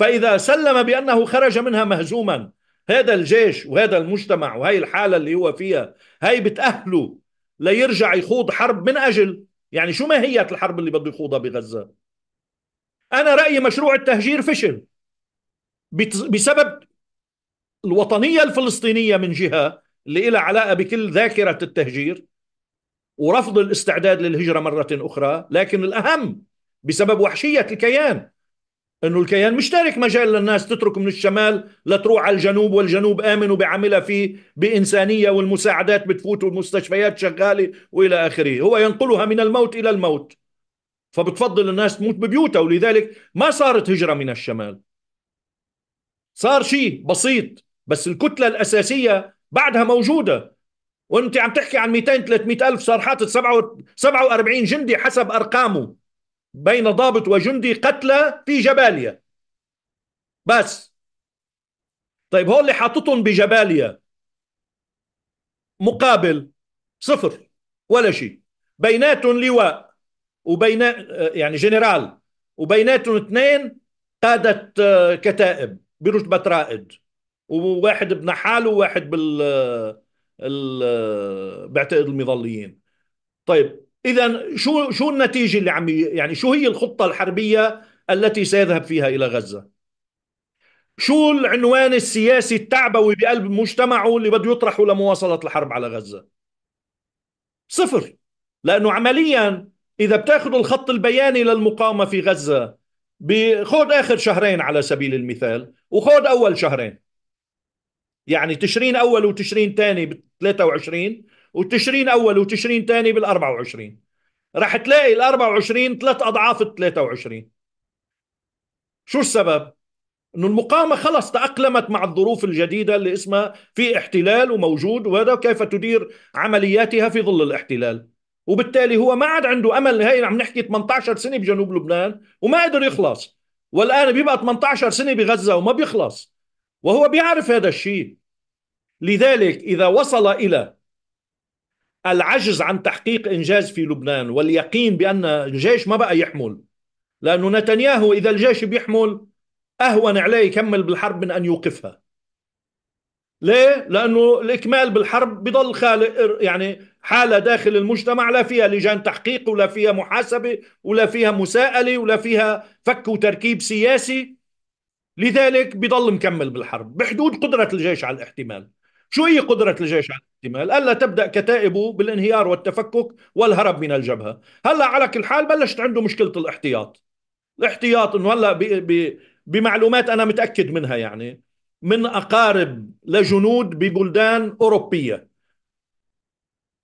فإذا سلم بأنه خرج منها مهزوما هذا الجيش وهذا المجتمع وهي الحالة اللي هو فيها هي بتأهله ليرجع يخوض حرب من أجل يعني شو ماهية الحرب اللي بده يخوضها بغزة أنا رأيي مشروع التهجير فشل بسبب الوطنية الفلسطينية من جهة اللي لها علاقة بكل ذاكرة التهجير ورفض الاستعداد للهجرة مرة أخرى لكن الأهم بسبب وحشية الكيان انه الكيان مش تارك مجال للناس تترك من الشمال لتروح على الجنوب والجنوب امن وبيعملها فيه بانسانيه والمساعدات بتفوت والمستشفيات شغاله والى اخره، هو ينقلها من الموت الى الموت. فبتفضل الناس تموت ببيوتها ولذلك ما صارت هجره من الشمال. صار شيء بسيط بس الكتله الاساسيه بعدها موجوده وانت عم تحكي عن 200 300 الف صار حاطط 47 جندي حسب ارقامه بين ضابط وجندي قتلى في جباليا بس طيب هول اللي حاططهم بجباليا مقابل صفر ولا شيء بيناتهم لواء وبين يعني جنرال وبيناتهم اثنين قادة آه، كتائب برتبة رائد وواحد بنحال وواحد بال آه، ال... آه، بعتقد المظليين طيب اذا شو شو النتيجه اللي عم يعني شو هي الخطه الحربيه التي سيذهب فيها الى غزه شو العنوان السياسي التعبوي بقلب مجتمعه اللي بده يطرحه لمواصله الحرب على غزه صفر لانه عمليا اذا بتاخذ الخط البياني للمقاومه في غزه بخذ اخر شهرين على سبيل المثال وخذ اول شهرين يعني تشرين اول وتشرين ثاني ب 23 وتشرين اول وتشرين ثاني بال 24 رح تلاقي ال 24 ثلاث اضعاف ال 23 شو السبب؟ انه المقاومه خلص تاقلمت مع الظروف الجديده اللي اسمها في احتلال وموجود وهذا كيف تدير عملياتها في ظل الاحتلال وبالتالي هو ما عاد عنده امل هي عم نحكي 18 سنه بجنوب لبنان وما قدر يخلص والان بيبقى 18 سنه بغزه وما بيخلص وهو بيعرف هذا الشيء لذلك اذا وصل الى العجز عن تحقيق انجاز في لبنان واليقين بان الجيش ما بقى يحمل لانه نتنياهو اذا الجيش بيحمل اهون عليه يكمل بالحرب من ان يوقفها ليه؟ لانه الاكمال بالحرب بضل خالق يعني حاله داخل المجتمع لا فيها لجان تحقيق ولا فيها محاسبه ولا فيها مساءله ولا فيها فك وتركيب سياسي لذلك بضل مكمل بالحرب بحدود قدره الجيش على الاحتمال شو هي قدرة الجيش على الاحتمال؟ ألا تبدأ كتائبه بالانهيار والتفكك والهرب من الجبهة هلا على كل حال بلشت عنده مشكلة الاحتياط الاحتياط انه هلا بمعلومات انا متاكد منها يعني من اقارب لجنود ببلدان اوروبيه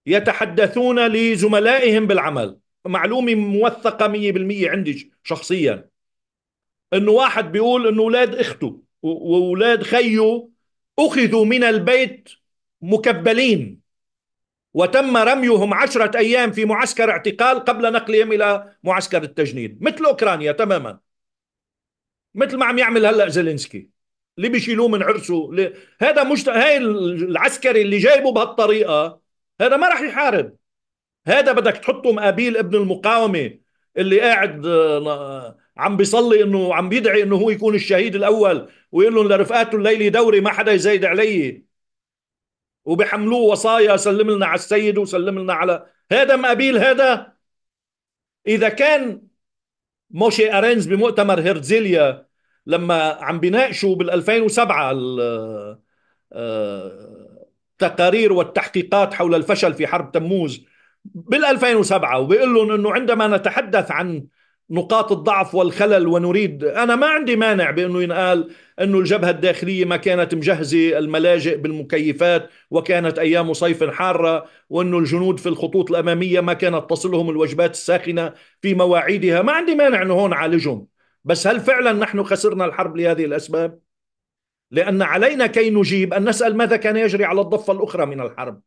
يتحدثون لزملائهم بالعمل معلومه موثقه 100% عندي شخصيا انه واحد بيقول انه اولاد اخته واولاد خيه أخذوا من البيت مكبلين وتم رميهم عشرة أيام في معسكر اعتقال قبل نقلهم إلى معسكر التجنيد مثل أوكرانيا تماما مثل ما عم يعمل هلأ زيلينسكي اللي بيشيلوه من عرسه ل... هذا مش هاي العسكري اللي جايبه بهالطريقة هذا ما راح يحارب هذا بدك تحطه مقابيل ابن المقاومة اللي قاعد آه، عم بيصلي انه عم بيدعي انه هو يكون الشهيد الاول ويقول لهم لرفقاته الليلي دوري ما حدا يزايد علي وبيحملوه وصايا سلم لنا على السيد وسلم لنا على هذا مقابيل هذا اذا كان موشي ارينز بمؤتمر هرتزيليا لما عم بيناقشوا بال 2007 آه، التقارير والتحقيقات حول الفشل في حرب تموز بال 2007 وبيقول لهم انه عندما نتحدث عن نقاط الضعف والخلل ونريد أنا ما عندي مانع بأنه ينقال أنه الجبهة الداخلية ما كانت مجهزة الملاجئ بالمكيفات وكانت أيام صيف حارة وأنه الجنود في الخطوط الأمامية ما كانت تصلهم الوجبات الساخنة في مواعيدها ما عندي مانع أنه هون عالجهم بس هل فعلا نحن خسرنا الحرب لهذه الأسباب؟ لأن علينا كي نجيب أن نسأل ماذا كان يجري على الضفة الأخرى من الحرب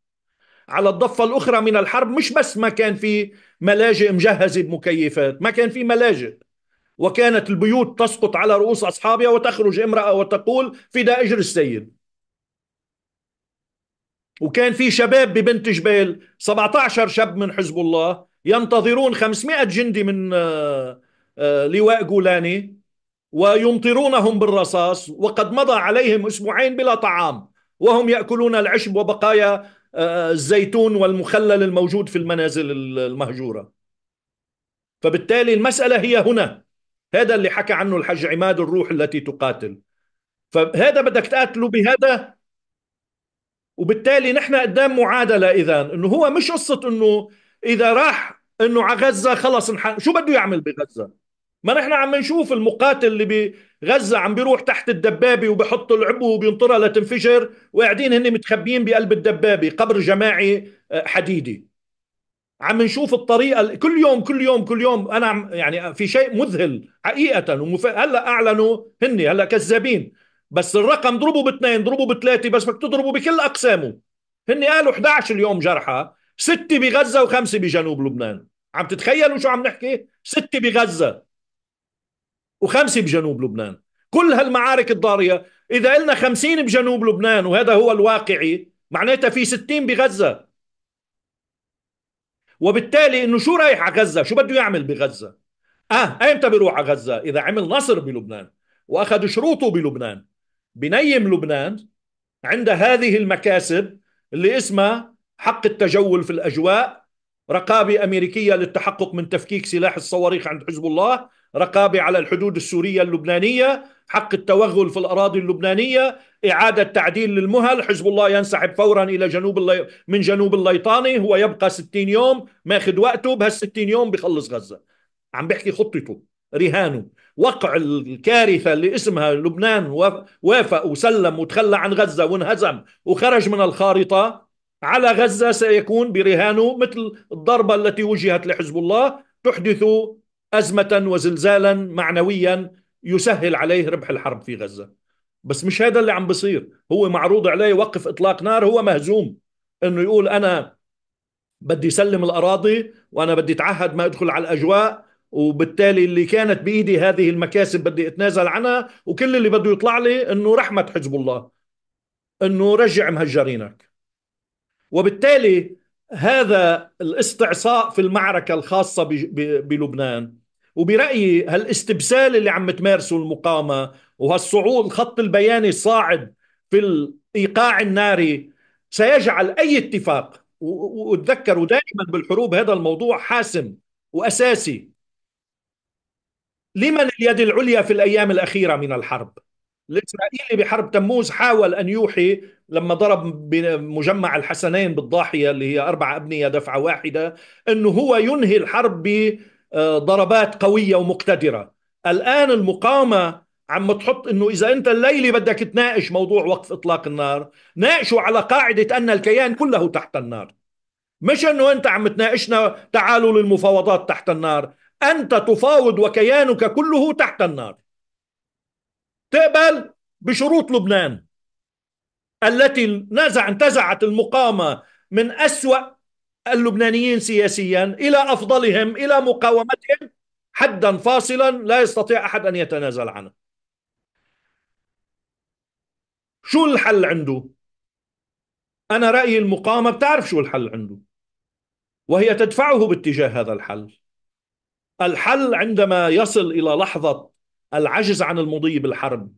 على الضفة الأخرى من الحرب مش بس ما كان في ملاجئ مجهزة بمكيفات ما كان في ملاجئ وكانت البيوت تسقط على رؤوس أصحابها وتخرج امرأة وتقول فداء أجر السيد وكان في شباب ببنت جبال 17 شاب من حزب الله ينتظرون 500 جندي من آه، آه، لواء جولاني ويمطرونهم بالرصاص وقد مضى عليهم أسبوعين بلا طعام وهم يأكلون العشب وبقايا الزيتون والمخلل الموجود في المنازل المهجوره فبالتالي المساله هي هنا هذا اللي حكى عنه الحج عماد الروح التي تقاتل فهذا بدك تقاتله بهذا وبالتالي نحن قدام معادله اذا انه هو مش قصه انه اذا راح انه على غزه خلص شو بده يعمل بغزه ما نحن عم نشوف المقاتل اللي بغزة عم بيروح تحت الدبابة وبحط العبوة وبينطرها لتنفجر وقاعدين هن متخبيين بقلب الدبابة قبر جماعي آه، حديدي عم نشوف الطريقة كل يوم كل يوم كل يوم أنا عم يعني في شيء مذهل حقيقة ومف... هلا أعلنوا هن هلا كذابين بس الرقم ضربوا باثنين ضربوا بثلاثة بس بدك تضربوا بكل أقسامه هن قالوا 11 اليوم جرحى ستة بغزة وخمسة بجنوب لبنان عم تتخيلوا شو عم نحكي ستة بغزة وخمسة بجنوب لبنان كل هالمعارك الضارية إذا قلنا خمسين بجنوب لبنان وهذا هو الواقعي معناتها في ستين بغزة وبالتالي انه شو رايح على غزه؟ شو بده يعمل بغزه؟ اه ايمتى بيروح على غزه؟ اذا عمل نصر بلبنان واخذ شروطه بلبنان بنيم لبنان عند هذه المكاسب اللي اسمها حق التجول في الاجواء رقابه امريكيه للتحقق من تفكيك سلاح الصواريخ عند حزب الله رقابة على الحدود السورية اللبنانية حق التوغل في الأراضي اللبنانية إعادة تعديل للمهل حزب الله ينسحب فورا إلى جنوب اللي... من جنوب الليطاني هو يبقى 60 يوم ماخذ وقته بهال 60 يوم بخلص غزة عم بحكي خطته رهانه وقع الكارثة اللي اسمها لبنان وافق وسلم وتخلى عن غزة وانهزم وخرج من الخارطة على غزة سيكون برهانه مثل الضربة التي وجهت لحزب الله تحدث أزمة وزلزالا معنويا يسهل عليه ربح الحرب في غزة بس مش هذا اللي عم بصير هو معروض عليه وقف إطلاق نار هو مهزوم أنه يقول أنا بدي أسلم الأراضي وأنا بدي أتعهد ما أدخل على الأجواء وبالتالي اللي كانت بايدي هذه المكاسب بدي اتنازل عنها وكل اللي بده يطلع لي انه رحمه حزب الله انه رجع مهجرينك وبالتالي هذا الاستعصاء في المعركه الخاصه بلبنان وبرايي هالاستبسال اللي عم تمارسه المقاومه وهالصعود الخط البياني الصاعد في الايقاع الناري سيجعل اي اتفاق وتذكروا دائما بالحروب هذا الموضوع حاسم واساسي لمن اليد العليا في الايام الاخيره من الحرب الاسرائيلي بحرب تموز حاول ان يوحي لما ضرب مجمع الحسنين بالضاحيه اللي هي اربع ابنيه دفعه واحده انه هو ينهي الحرب ب آه، ضربات قويه ومقتدره الان المقاومه عم تحط انه اذا انت الليله بدك تناقش موضوع وقف اطلاق النار ناقشه على قاعده ان الكيان كله تحت النار مش انه انت عم تناقشنا تعالوا للمفاوضات تحت النار انت تفاوض وكيانك كله تحت النار تقبل بشروط لبنان التي نزع انتزعت المقاومه من اسوا اللبنانيين سياسيا الى افضلهم الى مقاومتهم حدا فاصلا لا يستطيع احد ان يتنازل عنه. شو الحل عنده؟ انا رايي المقاومه بتعرف شو الحل عنده. وهي تدفعه باتجاه هذا الحل. الحل عندما يصل الى لحظه العجز عن المضي بالحرب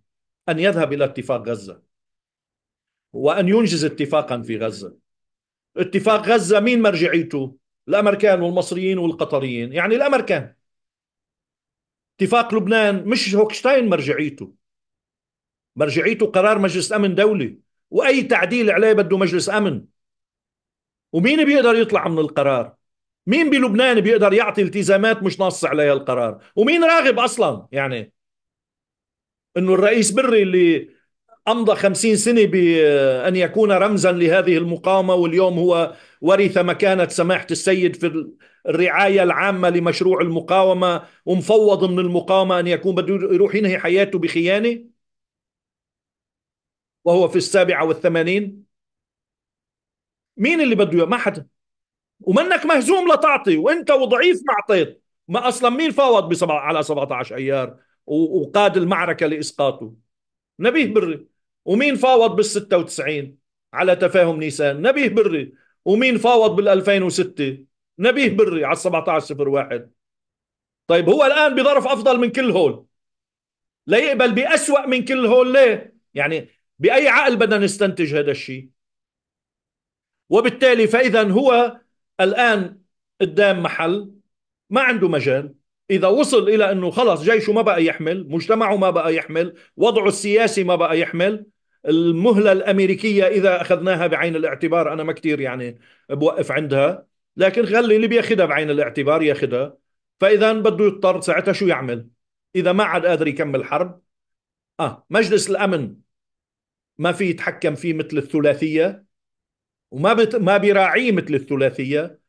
ان يذهب الى اتفاق غزه وان ينجز اتفاقا في غزه اتفاق غزة مين مرجعيته الأمريكان والمصريين والقطريين يعني الأمريكان اتفاق لبنان مش هوكشتاين مرجعيته مرجعيته قرار مجلس أمن دولي وأي تعديل عليه بده مجلس أمن ومين بيقدر يطلع من القرار مين بلبنان بيقدر يعطي التزامات مش نص عليها القرار ومين راغب أصلا يعني انه الرئيس بري اللي أمضى خمسين سنة بأن يكون رمزا لهذه المقاومة واليوم هو ورث مكانة سماحة السيد في الرعاية العامة لمشروع المقاومة ومفوض من المقاومة أن يكون بده يروح ينهي حياته بخيانة وهو في السابعة والثمانين مين اللي بده ما حدا ومنك مهزوم لتعطي وانت وضعيف ما اعطيت ما اصلا مين فاوض على 17 ايار وقاد المعركه لاسقاطه نبيه بري ومين فاوض بال 96 على تفاهم نيسان نبيه بري ومين فاوض بال 2006 نبيه بري على 17 01 طيب هو الان بظرف افضل من كل هول لا يقبل باسوا من كل هول ليه يعني باي عقل بدنا نستنتج هذا الشيء وبالتالي فاذا هو الان قدام محل ما عنده مجال اذا وصل الى انه خلص جيشه ما بقى يحمل مجتمعه ما بقى يحمل وضعه السياسي ما بقى يحمل المهلة الأمريكية إذا أخذناها بعين الاعتبار أنا ما كتير يعني بوقف عندها لكن خلي اللي بياخدها بعين الاعتبار ياخدها فإذا بده يضطر ساعتها شو يعمل إذا ما عاد قادر يكمل حرب آه مجلس الأمن ما في يتحكم فيه مثل الثلاثية وما بت... ما بيراعيه مثل الثلاثية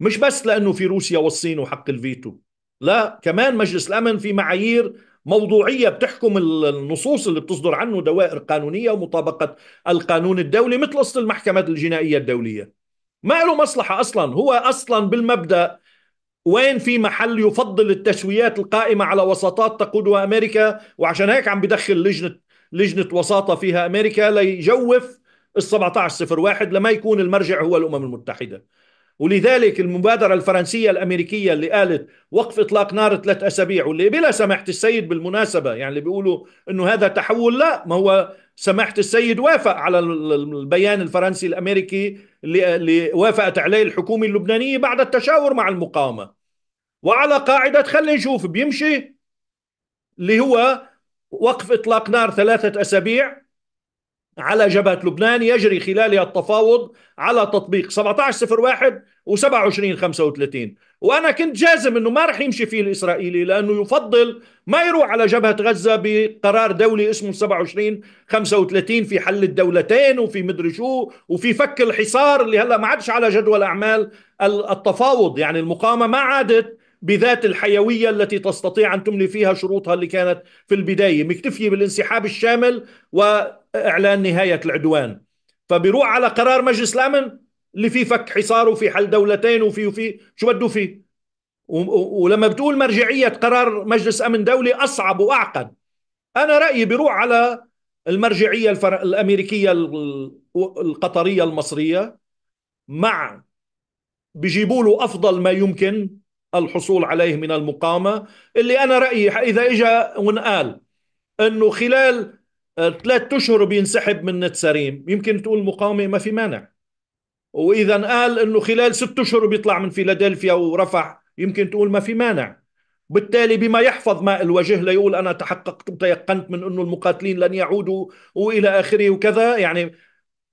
مش بس لأنه في روسيا والصين وحق الفيتو لا كمان مجلس الأمن في معايير موضوعية بتحكم النصوص اللي بتصدر عنه دوائر قانونية ومطابقة القانون الدولي مثل أصل المحكمات الجنائية الدولية ما له مصلحة أصلا هو أصلا بالمبدأ وين في محل يفضل التسويات القائمة على وساطات تقودها أمريكا وعشان هيك عم بدخل لجنة لجنة وساطة فيها أمريكا ليجوف ال 1701 لما يكون المرجع هو الأمم المتحدة ولذلك المبادرة الفرنسية الأمريكية اللي قالت وقف إطلاق نار ثلاث أسابيع واللي بلا سماحة السيد بالمناسبة يعني اللي بيقولوا أنه هذا تحول لا ما هو سماحة السيد وافق على البيان الفرنسي الأمريكي اللي, اللي وافقت عليه الحكومة اللبنانية بعد التشاور مع المقاومة وعلى قاعدة خلينا نشوف بيمشي اللي هو وقف إطلاق نار ثلاثة أسابيع على جبهة لبنان يجري خلالها التفاوض على تطبيق 1701 و2735 وأنا كنت جازم أنه ما رح يمشي فيه الإسرائيلي لأنه يفضل ما يروح على جبهة غزة بقرار دولي اسمه 2735 في حل الدولتين وفي مدري شو وفي فك الحصار اللي هلا ما عادش على جدول أعمال التفاوض يعني المقاومة ما عادت بذات الحيوية التي تستطيع أن تملي فيها شروطها اللي كانت في البداية مكتفية بالانسحاب الشامل وإعلان نهاية العدوان فبيروح على قرار مجلس الأمن اللي فيه فك حصار وفي حل دولتين وفي وفي شو بده فيه ولما بتقول مرجعية قرار مجلس أمن دولي أصعب وأعقد أنا رأيي بيروح على المرجعية الفر... الأمريكية القطرية المصرية مع بيجيبوا له أفضل ما يمكن الحصول عليه من المقاومة اللي أنا رأيي إذا إجا ونقال أنه خلال آه، ثلاثة أشهر بينسحب من نتسريم يمكن تقول المقاومة ما في مانع وإذا قال أنه خلال ستة أشهر بيطلع من فيلادلفيا ورفح يمكن تقول ما في مانع بالتالي بما يحفظ ماء الوجه ليقول أنا تحققت وتيقنت من أنه المقاتلين لن يعودوا وإلى آخره وكذا يعني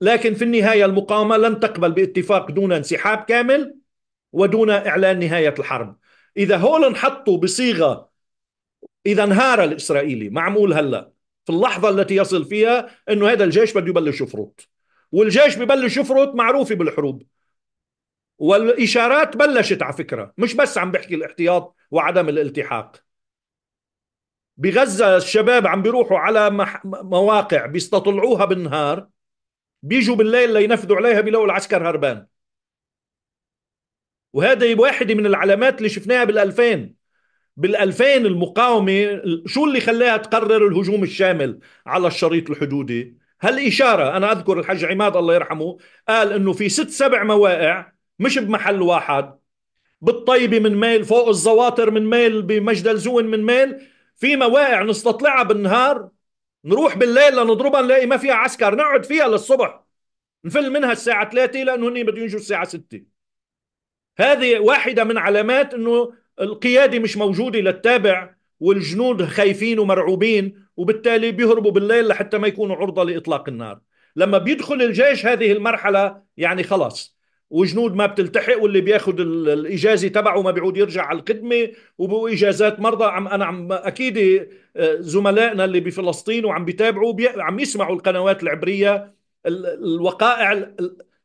لكن في النهاية المقاومة لن تقبل باتفاق دون انسحاب كامل ودون إعلان نهاية الحرب إذا هول انحطوا بصيغة إذا انهار الإسرائيلي معمول هلأ في اللحظة التي يصل فيها أنه هذا الجيش بده يبلش يفرط والجيش ببلش يفرط معروفة بالحروب والإشارات بلشت على فكرة مش بس عم بحكي الاحتياط وعدم الالتحاق بغزة الشباب عم بيروحوا على مح... مواقع بيستطلعوها بالنهار بيجوا بالليل لينفذوا عليها بيلاقوا العسكر هربان وهذا واحدة من العلامات اللي شفناها بالألفين بالألفين المقاومة شو اللي خلاها تقرر الهجوم الشامل على الشريط الحدودي هالإشارة أنا أذكر الحاج عماد الله يرحمه قال أنه في ست سبع مواقع مش بمحل واحد بالطيبة من ميل فوق الزواطر من ميل بمجد الزون من ميل في مواقع نستطلعها بالنهار نروح بالليل لنضربها نلاقي ما فيها عسكر نقعد فيها للصبح نفل منها الساعة 3 لأنه هن بدهم يجوا الساعة 6 هذه واحدة من علامات أنه القيادة مش موجودة للتابع والجنود خايفين ومرعوبين وبالتالي بيهربوا بالليل لحتى ما يكونوا عرضة لإطلاق النار لما بيدخل الجيش هذه المرحلة يعني خلاص وجنود ما بتلتحق واللي بياخذ الاجازه تبعه ما بيعود يرجع على الخدمه واجازات مرضى عم انا عم اكيد آه، زملائنا اللي بفلسطين وعم بيتابعوا عم يسمعوا القنوات العبريه الوقائع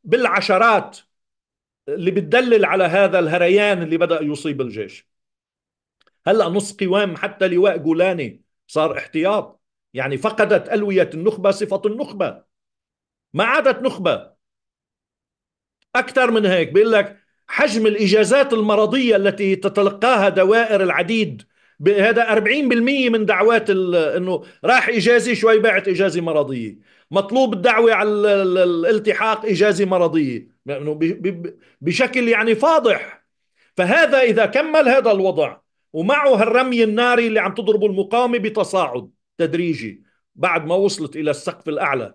بالعشرات اللي بتدلل على هذا الهريان اللي بدأ يصيب الجيش هلأ نص قوام حتى لواء جولاني صار احتياط يعني فقدت ألوية النخبة صفة النخبة ما عادت نخبة أكثر من هيك بيقول لك حجم الإجازات المرضية التي تتلقاها دوائر العديد هذا 40% من دعوات انه راح اجازه شوي بعت اجازه مرضيه مطلوب الدعوه على الالتحاق اجازه مرضيه بشكل يعني فاضح فهذا اذا كمل هذا الوضع ومعه هالرمي الناري اللي عم تضربه المقاومه بتصاعد تدريجي بعد ما وصلت الى السقف الاعلى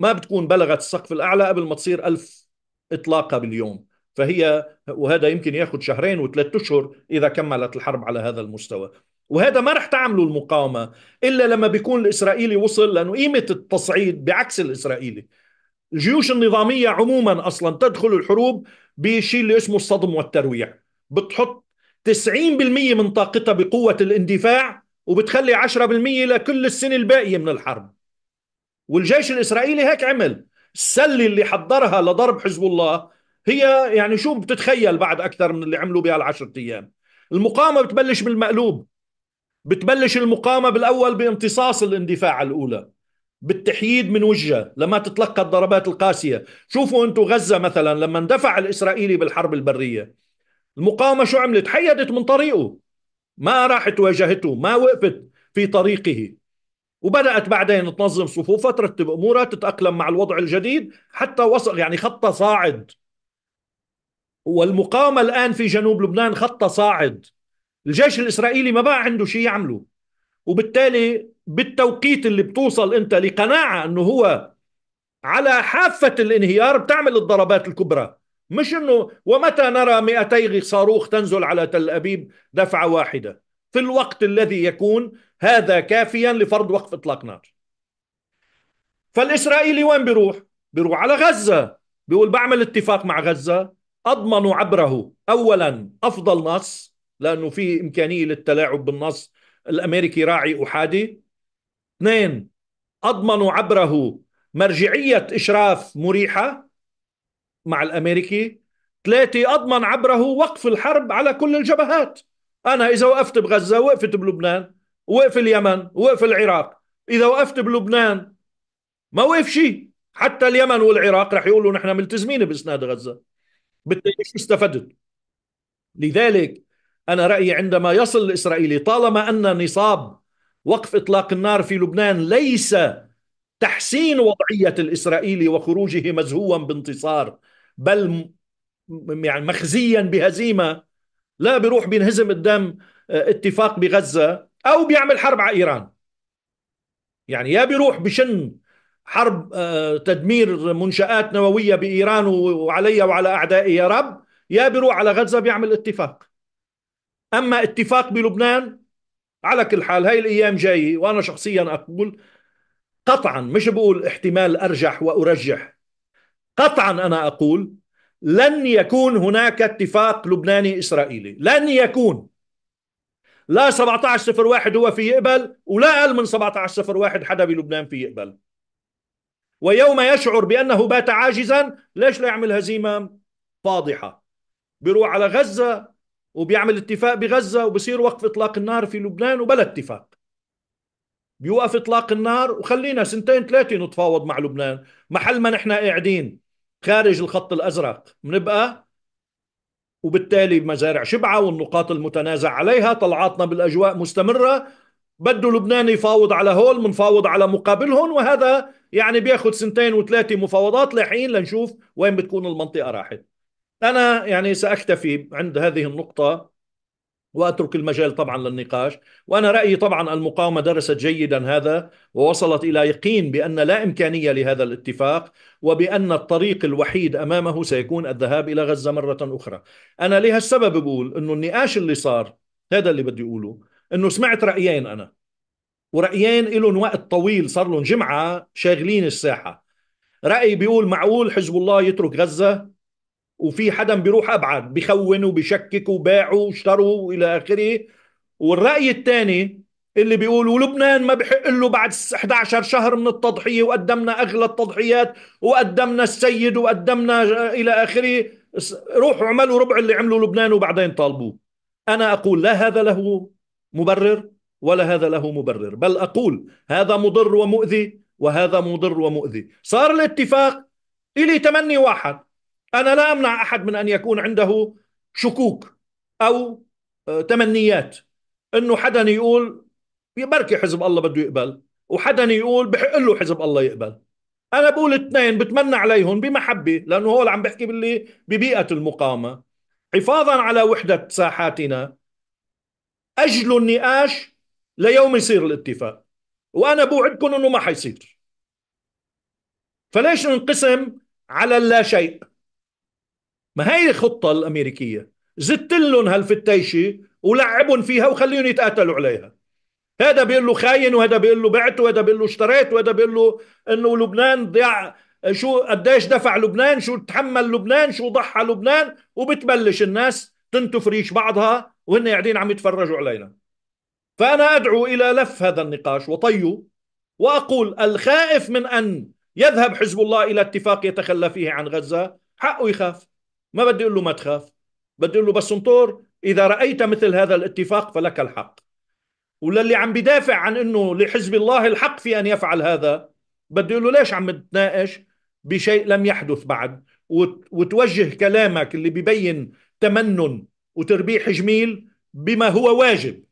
ما بتكون بلغت السقف الاعلى قبل ما تصير ألف اطلاقه باليوم فهي وهذا يمكن ياخذ شهرين وثلاث اشهر اذا كملت الحرب على هذا المستوى وهذا ما رح تعمله المقاومه الا لما بيكون الاسرائيلي وصل لانه قيمه التصعيد بعكس الاسرائيلي الجيوش النظاميه عموما اصلا تدخل الحروب بشيء اللي اسمه الصدم والترويع بتحط 90% من طاقتها بقوه الاندفاع وبتخلي 10% لكل السنه الباقيه من الحرب والجيش الاسرائيلي هيك عمل السله اللي حضرها لضرب حزب الله هي يعني شو بتتخيل بعد اكثر من اللي عملوا بهال10 ايام المقاومه بتبلش بالمقلوب بتبلش المقاومه بالاول بامتصاص الاندفاع الاولى بالتحييد من وجهه لما تتلقى الضربات القاسيه شوفوا انتم غزه مثلا لما اندفع الاسرائيلي بالحرب البريه المقاومه شو عملت حيدت من طريقه ما راحت واجهته ما وقفت في طريقه وبدات بعدين تنظم صفوفها ترتب امورها تتاقلم مع الوضع الجديد حتى وصل يعني خطه صاعد والمقاومة الآن في جنوب لبنان خطة صاعد الجيش الإسرائيلي ما بقى عنده شيء يعمله وبالتالي بالتوقيت اللي بتوصل أنت لقناعة أنه هو على حافة الانهيار بتعمل الضربات الكبرى مش أنه ومتى نرى 200 صاروخ تنزل على تل أبيب دفعة واحدة في الوقت الذي يكون هذا كافيا لفرض وقف إطلاق نار فالإسرائيلي وين بيروح؟ بيروح على غزة بيقول بعمل اتفاق مع غزة اضمنوا عبره اولا افضل نص لانه في امكانيه للتلاعب بالنص الامريكي راعي احادي اثنين اضمنوا عبره مرجعيه اشراف مريحه مع الامريكي ثلاثه اضمن عبره وقف الحرب على كل الجبهات انا اذا وقفت بغزه وقفت بلبنان وقف اليمن وقف العراق اذا وقفت بلبنان ما وقف شيء حتى اليمن والعراق رح يقولوا نحن ملتزمين باسناد غزه بالتالي شو استفدت لذلك أنا رأيي عندما يصل الإسرائيلي طالما أن نصاب وقف إطلاق النار في لبنان ليس تحسين وضعية الإسرائيلي وخروجه مزهوا بانتصار بل يعني مخزيا بهزيمة لا بيروح بينهزم قدام آه، اتفاق بغزة أو بيعمل حرب على إيران يعني يا بيروح بشن حرب آه، تدمير منشآت نووية بإيران وعلي وعلى أعدائي يا رب يا بيروح على غزة بيعمل اتفاق أما اتفاق بلبنان على كل حال هاي الأيام جاية وأنا شخصيا أقول قطعا مش بقول احتمال أرجح وأرجح قطعا أنا أقول لن يكون هناك اتفاق لبناني إسرائيلي لن يكون لا 1701 هو في يقبل ولا أقل من 1701 حدا بلبنان في يقبل ويوم يشعر بأنه بات عاجزا ليش لا يعمل هزيمة فاضحة بيروح على غزة وبيعمل اتفاق بغزة وبصير وقف إطلاق النار في لبنان وبلا اتفاق بيوقف إطلاق النار وخلينا سنتين ثلاثة نتفاوض مع لبنان محل ما نحن قاعدين خارج الخط الأزرق بنبقى وبالتالي مزارع شبعة والنقاط المتنازع عليها طلعاتنا بالأجواء مستمرة بده لبنان يفاوض على هول منفاوض على مقابلهم وهذا يعني بياخذ سنتين وثلاثه مفاوضات لحين لنشوف وين بتكون المنطقه راحت انا يعني ساكتفي عند هذه النقطه واترك المجال طبعا للنقاش وانا رايي طبعا المقاومه درست جيدا هذا ووصلت الى يقين بان لا امكانيه لهذا الاتفاق وبان الطريق الوحيد امامه سيكون الذهاب الى غزه مره اخرى انا لهالسبب بقول انه النقاش اللي صار هذا اللي بدي اقوله انه سمعت رايين انا ورأيين لهم وقت طويل صار لهم جمعة شاغلين الساحة رأي بيقول معقول حزب الله يترك غزة وفي حدا بيروح أبعد بخون وبشكك وباعوا واشتروا وإلى آخره والرأي الثاني اللي بيقول ولبنان ما بحق له بعد 11 شهر من التضحية وقدمنا أغلى التضحيات وقدمنا السيد وقدمنا إلى آخره روحوا اعملوا ربع اللي عملوا لبنان وبعدين طالبوه أنا أقول لا هذا له مبرر ولا هذا له مبرر بل أقول هذا مضر ومؤذي وهذا مضر ومؤذي صار الاتفاق إلي تمني واحد أنا لا أمنع أحد من أن يكون عنده شكوك أو آه، تمنيات أنه حدا يقول بركي حزب الله بده يقبل وحدا يقول بحق له حزب الله يقبل أنا بقول اثنين بتمنى عليهم بمحبة لأنه هو عم بحكي باللي ببيئة المقاومة حفاظا على وحدة ساحاتنا أجل النقاش ليوم يصير الاتفاق وانا بوعدكم انه ما حيصير فليش ننقسم على اللا شيء ما هي الخطة الأمريكية زدت لهم هالفتيشة ولعبهم فيها وخليهم يتقاتلوا عليها هذا بيقول له خاين وهذا بيقول له بعت وهذا بيقول له اشتريت وهذا بيقول له انه لبنان ضيع شو قديش دفع لبنان شو تحمل لبنان شو ضحى لبنان وبتبلش الناس تنتف ريش بعضها وهن قاعدين عم يتفرجوا علينا فأنا أدعو إلى لف هذا النقاش وطيه وأقول الخائف من أن يذهب حزب الله إلى اتفاق يتخلى فيه عن غزة حقه يخاف ما بدي أقول له ما تخاف بدي أقول له بس انطور إذا رأيت مثل هذا الاتفاق فلك الحق وللي عم بدافع عن أنه لحزب الله الحق في أن يفعل هذا بدي أقول له ليش عم تناقش بشيء لم يحدث بعد وتوجه كلامك اللي ببين تمنن وتربيح جميل بما هو واجب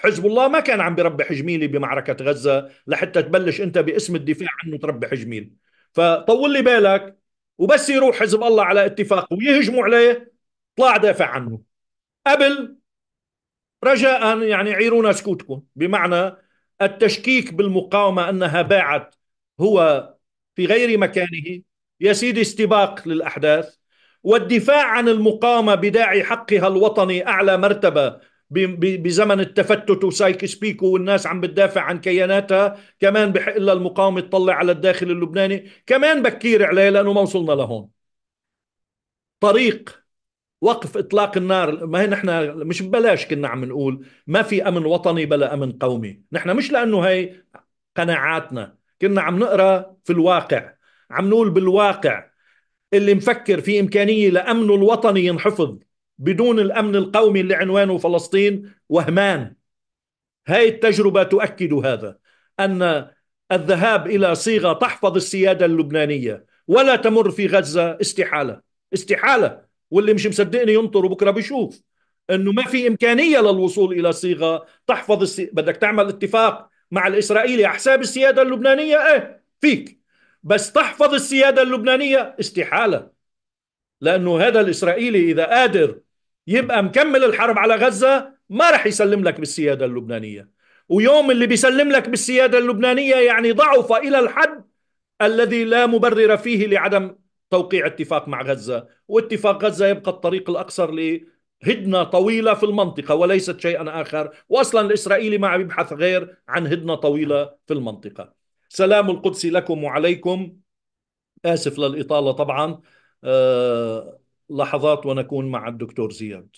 حزب الله ما كان عم بربح جميلي بمعركه غزه لحتى تبلش انت باسم الدفاع عنه تربح جميل فطول لي بالك وبس يروح حزب الله على اتفاق ويهجموا عليه طلع دافع عنه قبل رجاء يعني عيرونا سكوتكم بمعنى التشكيك بالمقاومه انها باعت هو في غير مكانه يا سيدي استباق للاحداث والدفاع عن المقاومه بداعي حقها الوطني اعلى مرتبه بزمن التفتت وسايكس بيكو والناس عم بتدافع عن كياناتها كمان بحق لها المقاومه تطلع على الداخل اللبناني كمان بكير عليه لانه ما وصلنا لهون طريق وقف اطلاق النار ما هي نحن مش ببلاش كنا عم نقول ما في امن وطني بلا امن قومي نحن مش لانه هي قناعاتنا كنا عم نقرا في الواقع عم نقول بالواقع اللي مفكر في امكانيه لامنه الوطني ينحفظ بدون الأمن القومي اللي عنوانه فلسطين وهمان هاي التجربة تؤكد هذا أن الذهاب إلى صيغة تحفظ السيادة اللبنانية ولا تمر في غزة استحالة استحالة واللي مش مصدقني ينطر وبكرة بيشوف أنه ما في إمكانية للوصول إلى صيغة تحفظ السي... بدك تعمل اتفاق مع الإسرائيلي أحساب السيادة اللبنانية إيه فيك بس تحفظ السيادة اللبنانية استحالة لأنه هذا الإسرائيلي إذا قادر يبقى مكمل الحرب على غزة ما رح يسلم لك بالسيادة اللبنانية ويوم اللي بيسلم لك بالسيادة اللبنانية يعني ضعف إلى الحد الذي لا مبرر فيه لعدم توقيع اتفاق مع غزة واتفاق غزة يبقى الطريق الأقصر لهدنة طويلة في المنطقة وليست شيئا آخر وأصلا الإسرائيلي ما عم يبحث غير عن هدنة طويلة في المنطقة سلام القدس لكم وعليكم آسف للإطالة طبعا آه لحظات ونكون مع الدكتور زياد